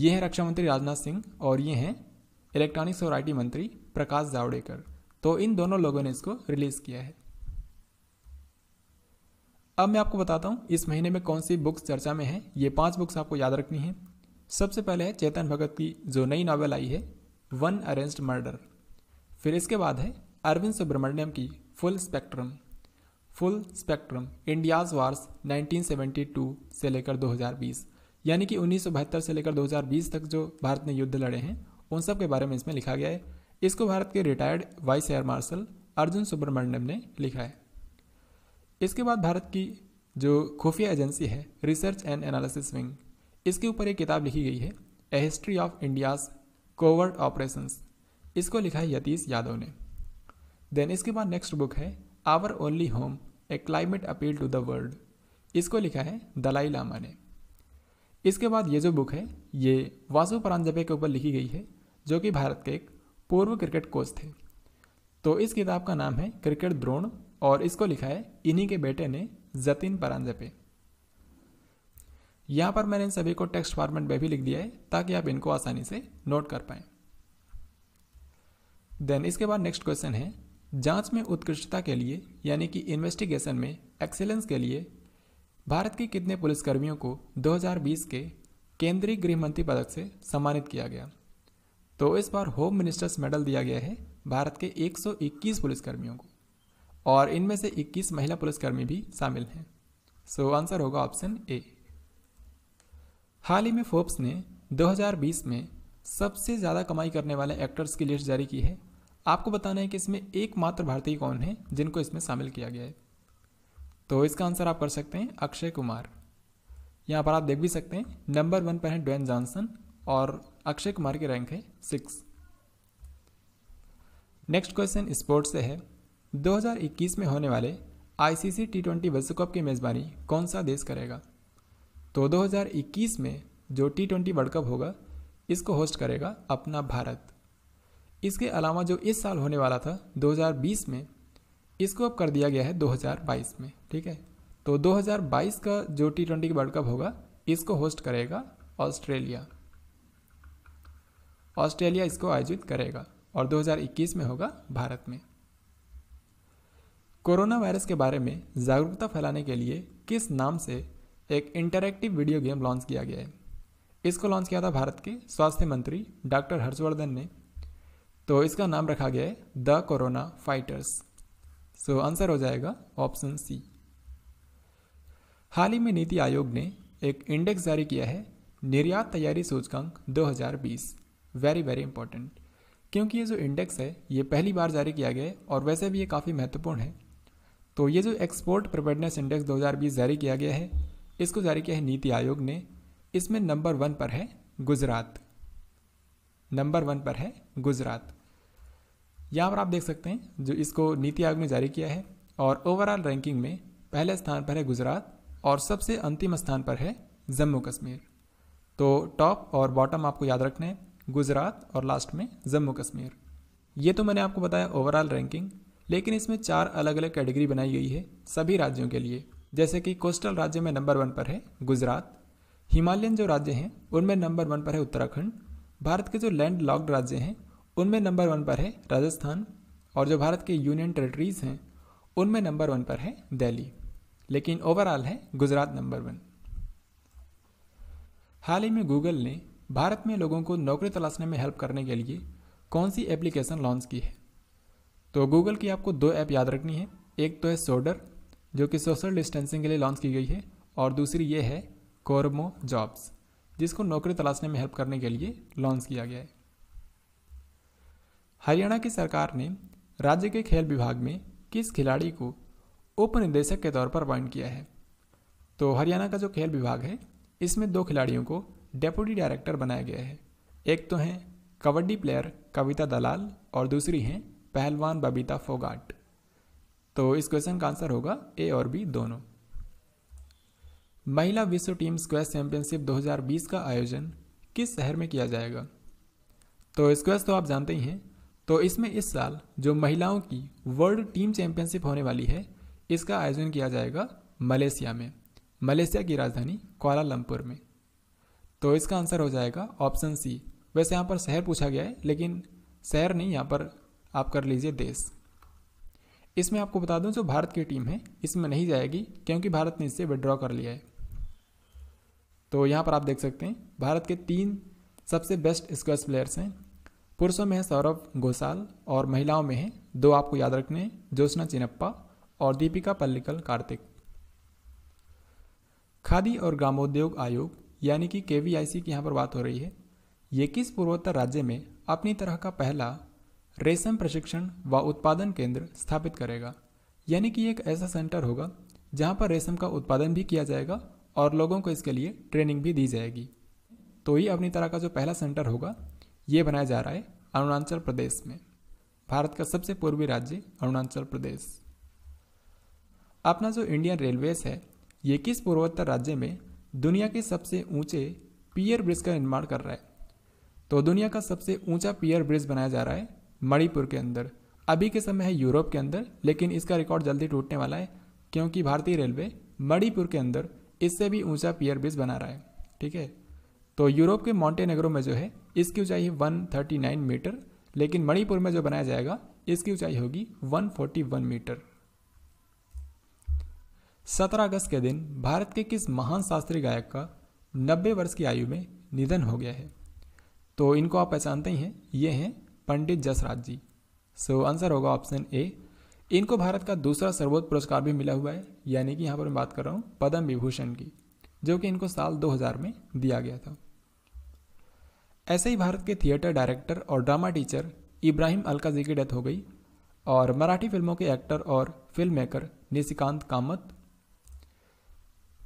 ये हैं रक्षा मंत्री राजनाथ सिंह और ये हैं इलेक्ट्रॉनिक्स और आईटी मंत्री प्रकाश जावड़ेकर तो इन दोनों लोगों ने इसको रिलीज़ किया है अब मैं आपको बताता हूँ इस महीने में कौन सी बुक्स चर्चा में हैं ये पांच बुक्स आपको याद रखनी है सबसे पहले है चेतन भगत की जो नई नावल आई है वन अरेंज्ड मर्डर फिर इसके बाद है अरविंद सुब्रमण्यम की full spectrum full spectrum India's wars 1972 से लेकर 2020 यानी कि उन्नीस से लेकर 2020 तक जो भारत ने युद्ध लड़े हैं उन सब के बारे में इसमें लिखा गया है इसको भारत के retired vice air marshal Arjun Subramaniam ने लिखा है इसके बाद भारत की जो खुफिया एजेंसी है रिसर्च एंड एनालिसिस विंग इसके ऊपर एक किताब लिखी गई है a history of India's covert operations इसको लिखा है यतीश यादव ने देन इसके बाद नेक्स्ट बुक है our only home a climate appeal to the world इसको लिखा है दलाई लामा ने इसके बाद ये जो बुक है ये वासु परांजपे के ऊपर लिखी गई है जो कि भारत के एक पूर्व क्रिकेट कोच थे तो इस किताब का नाम है क्रिकेट द्रोण और इसको लिखा है इन्हीं के बेटे ने जतिन परांजपे यहाँ पर मैंने इन सभी को टेक्स्ट फॉर्मेट में भी लिख दिया है ताकि आप इनको आसानी से नोट कर पाए देन इसके बाद नेक्स्ट क्वेश्चन है जांच में उत्कृष्टता के लिए यानी कि इन्वेस्टिगेशन में एक्सेलेंस के लिए भारत के कितने पुलिसकर्मियों को 2020 के केंद्रीय गृह मंत्री पदक से सम्मानित किया गया तो इस बार होम मिनिस्टर्स मेडल दिया गया है भारत के 121 पुलिसकर्मियों को और इनमें से 21 महिला पुलिसकर्मी भी शामिल हैं सो आंसर होगा ऑप्शन ए हाल ही में फोर्ब्स ने 2020 में सबसे ज़्यादा कमाई करने वाले एक्टर्स की लिस्ट जारी की है आपको बताना है कि इसमें एकमात्र भारतीय कौन है जिनको इसमें शामिल किया गया है तो इसका आंसर आप कर सकते हैं अक्षय कुमार यहाँ पर आप देख भी सकते हैं नंबर वन पर है ड्वेन जॉनसन और अक्षय कुमार की रैंक है सिक्स नेक्स्ट क्वेश्चन स्पोर्ट्स से है 2021 में होने वाले आईसीसी टी ट्वेंटी विश्व कप की मेज़बानी कौन सा देश करेगा तो 2021 में जो टी ट्वेंटी वर्ल्ड कप होगा इसको होस्ट करेगा अपना भारत इसके अलावा जो इस साल होने वाला था 2020 में इसको अब कर दिया गया है 2022 में ठीक है तो 2022 का जो टी ट्वेंटी वर्ल्ड कप होगा इसको होस्ट करेगा ऑस्ट्रेलिया ऑस्ट्रेलिया इसको आयोजित करेगा और 2021 में होगा भारत में कोरोना वायरस के बारे में जागरूकता फैलाने के लिए किस नाम से एक इंटरैक्टिव वीडियो गेम लॉन्च किया गया है इसको लॉन्च किया था भारत के स्वास्थ्य मंत्री डॉक्टर हर्षवर्धन ने तो इसका नाम रखा गया है the corona fighters so answer हो जाएगा ऑप्शन सी हाल ही में नीति आयोग ने एक इंडेक्स जारी किया है निर्यात तैयारी सूचकांक 2020 वेरी वेरी इंपॉर्टेंट क्योंकि ये जो इंडेक्स है ये पहली बार जारी किया गया है और वैसे भी ये काफ़ी महत्वपूर्ण है तो ये जो एक्सपोर्ट प्रिपेडनेस इंडेक्स 2020 जारी किया गया है इसको जारी किया है नीति आयोग ने इसमें नंबर वन पर है गुजरात नंबर वन पर है गुजरात यहाँ पर आप देख सकते हैं जो इसको नीति आयोग ने जारी किया है और ओवरऑल रैंकिंग में पहले स्थान पर है गुजरात और सबसे अंतिम स्थान पर है जम्मू कश्मीर तो टॉप और बॉटम आपको याद रखने है गुजरात और लास्ट में जम्मू कश्मीर ये तो मैंने आपको बताया ओवरऑल रैंकिंग लेकिन इसमें चार अलग अलग कैटेगरी बनाई गई है सभी राज्यों के लिए जैसे कि कोस्टल राज्य में नंबर वन पर है गुजरात हिमालयन जो राज्य हैं उनमें नंबर वन पर है उत्तराखंड भारत के जो लैंड लॉक्ड राज्य हैं उनमें नंबर वन पर है राजस्थान और जो भारत के यूनियन टेरिटरीज़ हैं उनमें नंबर वन पर है दिल्ली लेकिन ओवरऑल है गुजरात नंबर वन हाल ही में गूगल ने भारत में लोगों को नौकरी तलाशने में हेल्प करने के लिए कौन सी एप्लीकेशन लॉन्च की है तो गूगल की आपको दो ऐप याद रखनी है एक तो है सोडर जो कि सोशल डिस्टेंसिंग के लिए लॉन्च की गई है और दूसरी ये है कोरमो जॉब्स जिसको नौकरी तलाशने में हेल्प करने के लिए लॉन्च किया गया है हरियाणा की सरकार ने राज्य के खेल विभाग में किस खिलाड़ी को उप निदेशक के तौर पर अपॉइंट किया है तो हरियाणा का जो खेल विभाग है इसमें दो खिलाड़ियों को डेप्यूटी डायरेक्टर बनाया गया है एक तो हैं कबड्डी प्लेयर कविता दलाल और दूसरी हैं पहलवान बबीता फोगाट तो इस क्वेश्चन का आंसर होगा ए और बी दोनों महिला विश्व टीम स्क्वेस चैंपियनशिप 2020 का आयोजन किस शहर में किया जाएगा तो स्क्वेस तो आप जानते ही हैं तो इसमें इस साल जो महिलाओं की वर्ल्ड टीम चैंपियनशिप होने वाली है इसका आयोजन किया जाएगा मलेशिया में मलेशिया की राजधानी कोलालंपुर में तो इसका आंसर हो जाएगा ऑप्शन सी वैसे यहाँ पर शहर पूछा गया है लेकिन शहर नहीं यहाँ पर आप कर लीजिए देश इसमें आपको बता दूं जो भारत की टीम है इसमें नहीं जाएगी क्योंकि भारत ने इससे विड्रॉ कर लिया है तो यहाँ पर आप देख सकते हैं भारत के तीन सबसे बेस्ट स्क्वेस प्लेयर्स हैं पुरुषों में है सौरभ घोषाल और महिलाओं में है दो आपको याद रखने ज्योत्ना चिनप्पा और दीपिका पल्लिकल कार्तिक खादी और ग्रामोद्योग आयोग यानी कि के की यहाँ पर बात हो रही है ये किस पूर्वोत्तर राज्य में अपनी तरह का पहला रेशम प्रशिक्षण व उत्पादन केंद्र स्थापित करेगा यानी कि एक ऐसा सेंटर होगा जहाँ पर रेशम का उत्पादन भी किया जाएगा और लोगों को इसके लिए ट्रेनिंग भी दी जाएगी तो ये अपनी तरह का जो पहला सेंटर होगा ये बनाया जा रहा है अरुणाचल प्रदेश में भारत का सबसे पूर्वी राज्य अरुणाचल प्रदेश अपना जो इंडियन रेलवेज है ये किस पूर्वोत्तर राज्य में दुनिया के सबसे ऊंचे पियर ब्रिज का निर्माण कर रहा है तो दुनिया का सबसे ऊंचा पियर ब्रिज बनाया जा रहा है मणिपुर के अंदर अभी के समय है यूरोप के अंदर लेकिन इसका रिकॉर्ड जल्दी टूटने वाला है क्योंकि भारतीय रेलवे मणिपुर के अंदर इससे भी ऊंचा पियर ब्रिज बना रहा है ठीक है तो यूरोप के मॉन्टेनेग्रो में जो है इसकी ऊंचाई है 139 मीटर लेकिन मणिपुर में जो बनाया जाएगा इसकी ऊंचाई होगी 141 मीटर 17 अगस्त के दिन भारत के किस महान शास्त्रीय गायक का 90 वर्ष की आयु में निधन हो गया है तो इनको आप पहचानते ही हैं ये हैं पंडित जसराज जी सो आंसर होगा ऑप्शन ए इनको भारत का दूसरा सर्वोच्च पुरस्कार भी मिला हुआ है यानी कि यहाँ पर मैं बात कर रहा हूँ पद्म विभूषण की जो कि इनको साल 2000 में दिया गया था ऐसे ही भारत के थिएटर डायरेक्टर और ड्रामा टीचर इब्राहिम अलकाजी की डेथ हो गई और मराठी फिल्मों के एक्टर और film maker Nishikant Kamat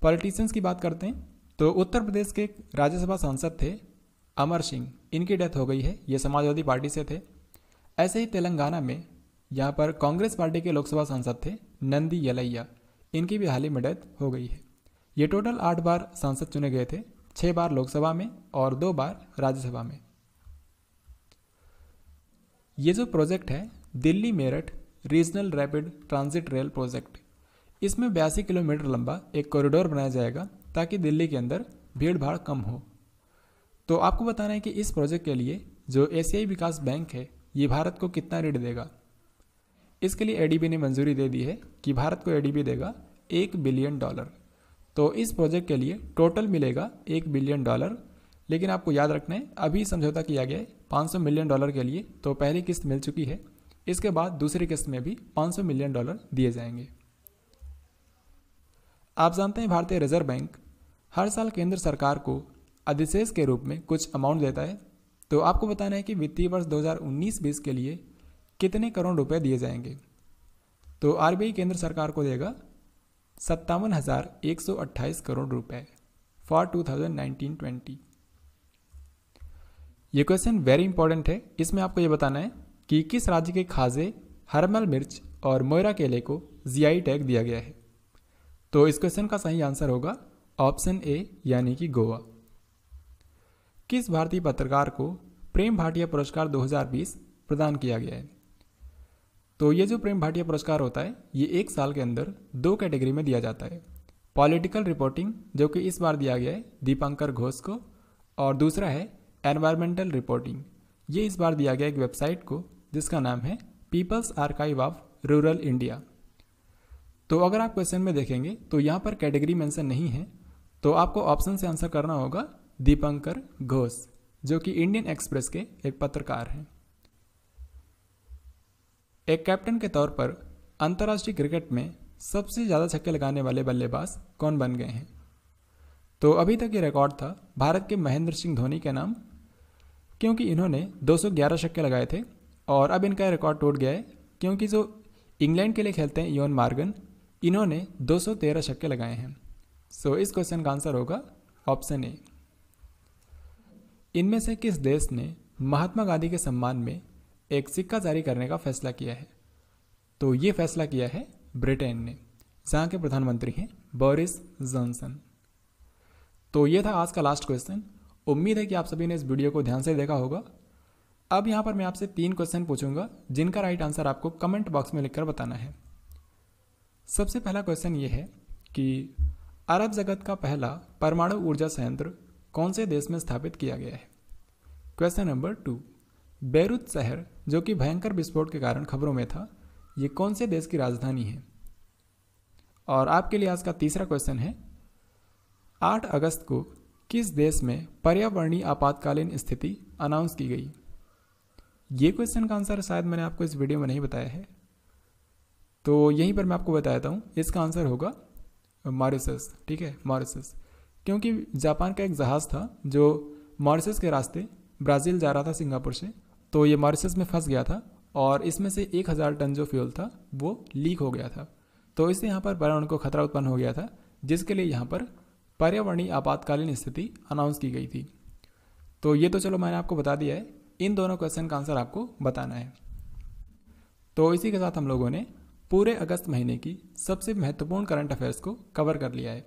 politicians की बात करते हैं तो उत्तर प्रदेश के राज्यसभा सांसद थे अमर सिंह इनकी डेथ हो गई है ये समाजवादी पार्टी से थे ऐसे ही तेलंगाना में यहाँ पर कांग्रेस पार्टी के लोकसभा सांसद थे नंदी यलैया इनकी भी हाल ही में डेथ हो गई है ये टोटल आठ बार सांसद चुने गए थे छः बार लोकसभा में और दो बार राज्यसभा में ये जो प्रोजेक्ट है Delhi Meerut regional rapid transit rail project इसमें बयासी किलोमीटर लंबा एक कॉरिडोर बनाया जाएगा ताकि दिल्ली के अंदर भीड़ भाड़ कम हो तो आपको बताना है कि इस प्रोजेक्ट के लिए जो एशियाई विकास बैंक है ये भारत को कितना ऋण देगा इसके लिए एडीबी ने मंजूरी दे दी है कि भारत को एडीबी देगा एक बिलियन डॉलर तो इस प्रोजेक्ट के लिए टोटल मिलेगा एक बिलियन डॉलर लेकिन आपको याद रखना है अभी समझौता किया गया है 500 मिलियन डॉलर के लिए तो पहली किस्त मिल चुकी है इसके बाद दूसरी किस्त में भी 500 मिलियन डॉलर दिए जाएंगे आप जानते हैं भारतीय रिजर्व बैंक हर साल केंद्र सरकार को अधिशेष के रूप में कुछ अमाउंट देता है तो आपको बताना है कि वित्तीय वर्ष 2019-20 के लिए कितने करोड़ रुपए दिए जाएंगे तो आरबीआई केंद्र सरकार को देगा सत्तावन हज़ार एक सौ अट्ठाईस करोड़ रुपए for two thousand nineteen twenty ये क्वेश्चन वेरी इंपॉर्टेंट है इसमें आपको ये बताना है कि किस राज्य के खाजे हरमल मिर्च और मोयरा केले को जीआई टैग दिया गया है तो इस क्वेश्चन का सही आंसर होगा ऑप्शन ए यानी कि गोवा किस भारतीय पत्रकार को प्रेम भाटिया पुरस्कार 2020 प्रदान किया गया है तो ये जो प्रेम भाटिया पुरस्कार होता है ये एक साल के अंदर दो कैटेगरी में दिया जाता है पॉलिटिकल रिपोर्टिंग जो कि इस बार दिया गया है दीपांकर घोष को और दूसरा है एनवायरमेंटल रिपोर्टिंग ये इस बार दिया गया एक वेबसाइट को जिसका नाम है people's archive of rural India तो अगर आप क्वेश्चन में देखेंगे तो यहाँ पर कैटेगरी मेंशन नहीं है तो आपको ऑप्शन से आंसर करना होगा दीपंकर घोष जो कि इंडियन एक्सप्रेस के एक पत्रकार हैं एक कैप्टन के तौर पर अंतर्राष्ट्रीय क्रिकेट में सबसे ज़्यादा छक्के लगाने वाले बल्लेबाज कौन बन गए हैं तो अभी तक ये रिकॉर्ड था भारत के महेंद्र सिंह धोनी के नाम क्योंकि इन्होंने 211 छक्के लगाए थे और अब इनका रिकॉर्ड टूट गया है क्योंकि जो इंग्लैंड के लिए खेलते हैं योन मार्गन इन्होंने 213 छक्के लगाए हैं सो इस क्वेश्चन का आंसर होगा ऑप्शन ए इनमें से किस देश ने महात्मा गांधी के सम्मान में एक सिक्का जारी करने का फैसला किया है तो ये फैसला किया है ब्रिटेन ने जहाँ के प्रधानमंत्री हैं बोरिस जॉनसन तो ये था आज का लास्ट क्वेश्चन उम्मीद है कि आप सभी ने इस वीडियो को ध्यान से देखा होगा अब यहाँ पर मैं आपसे तीन क्वेश्चन पूछूंगा जिनका राइट आंसर आपको कमेंट बॉक्स में लिखकर बताना है सबसे पहला क्वेश्चन ये है कि अरब जगत का पहला परमाणु ऊर्जा संयंत्र कौन से देश में स्थापित किया गया है क्वेश्चन नंबर टू बैरूत शहर जो कि भयंकर विस्फोट के कारण खबरों में था ये कौन से देश की राजधानी है और आपके लिए आज का तीसरा क्वेश्चन है आठ अगस्त को किस देश में पर्यावरणीय आपातकालीन स्थिति अनाउंस की गई ये क्वेश्चन का आंसर शायद मैंने आपको इस वीडियो में नहीं बताया है तो यहीं पर मैं आपको बताता हूँ इसका आंसर होगा मॉरिसस ठीक है मॉरिसस क्योंकि जापान का एक जहाज़ था जो मॉरिसस के रास्ते ब्राज़ील जा रहा था सिंगापुर से तो ये मॉरिसस में फंस गया था और इसमें से एक हज़ार टन जो फ्यूल था वो लीक हो गया था तो इससे यहाँ पर पर्यावरण को खतरा उत्पन्न हो गया था जिसके लिए यहाँ पर पर्यावरणीय आपातकालीन स्थिति अनाउंस की गई थी तो ये तो चलो मैंने आपको बता दिया है इन दोनों क्वेश्चन का आंसर आपको बताना है तो इसी के साथ हम लोगों ने पूरे अगस्त महीने की सबसे महत्वपूर्ण करंट अफेयर्स को कवर कर लिया है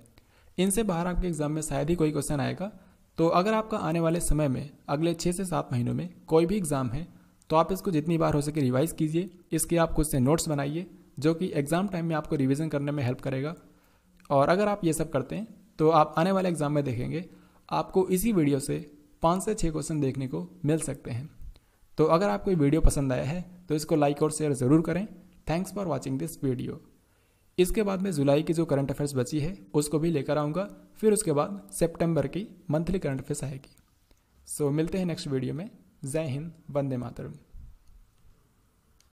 इनसे बाहर आपके एग्जाम में शायद ही कोई क्वेश्चन आएगा तो अगर आपका आने वाले समय में अगले छः से सात महीनों में कोई भी एग्ज़ाम है तो आप इसको जितनी बार हो सके रिवाइज़ कीजिए इसके आप खुद से नोट्स बनाइए जो कि एग्ज़ाम टाइम में आपको रिविज़न करने में हेल्प करेगा और अगर आप ये सब करते हैं तो आप आने वाले एग्ज़ाम में देखेंगे आपको इसी वीडियो से पाँच से छः क्वेश्चन देखने को मिल सकते हैं तो अगर आपको ये वीडियो पसंद आया है तो इसको लाइक और शेयर ज़रूर करें thanks for watching this video इसके बाद में जुलाई की जो करंट अफेयर्स बची है उसको भी लेकर आऊँगा फिर उसके बाद सेप्टेम्बर की मंथली करंट अफेयर्स आएगी सो मिलते हैं नेक्स्ट वीडियो में जय हिंद वंदे मातरम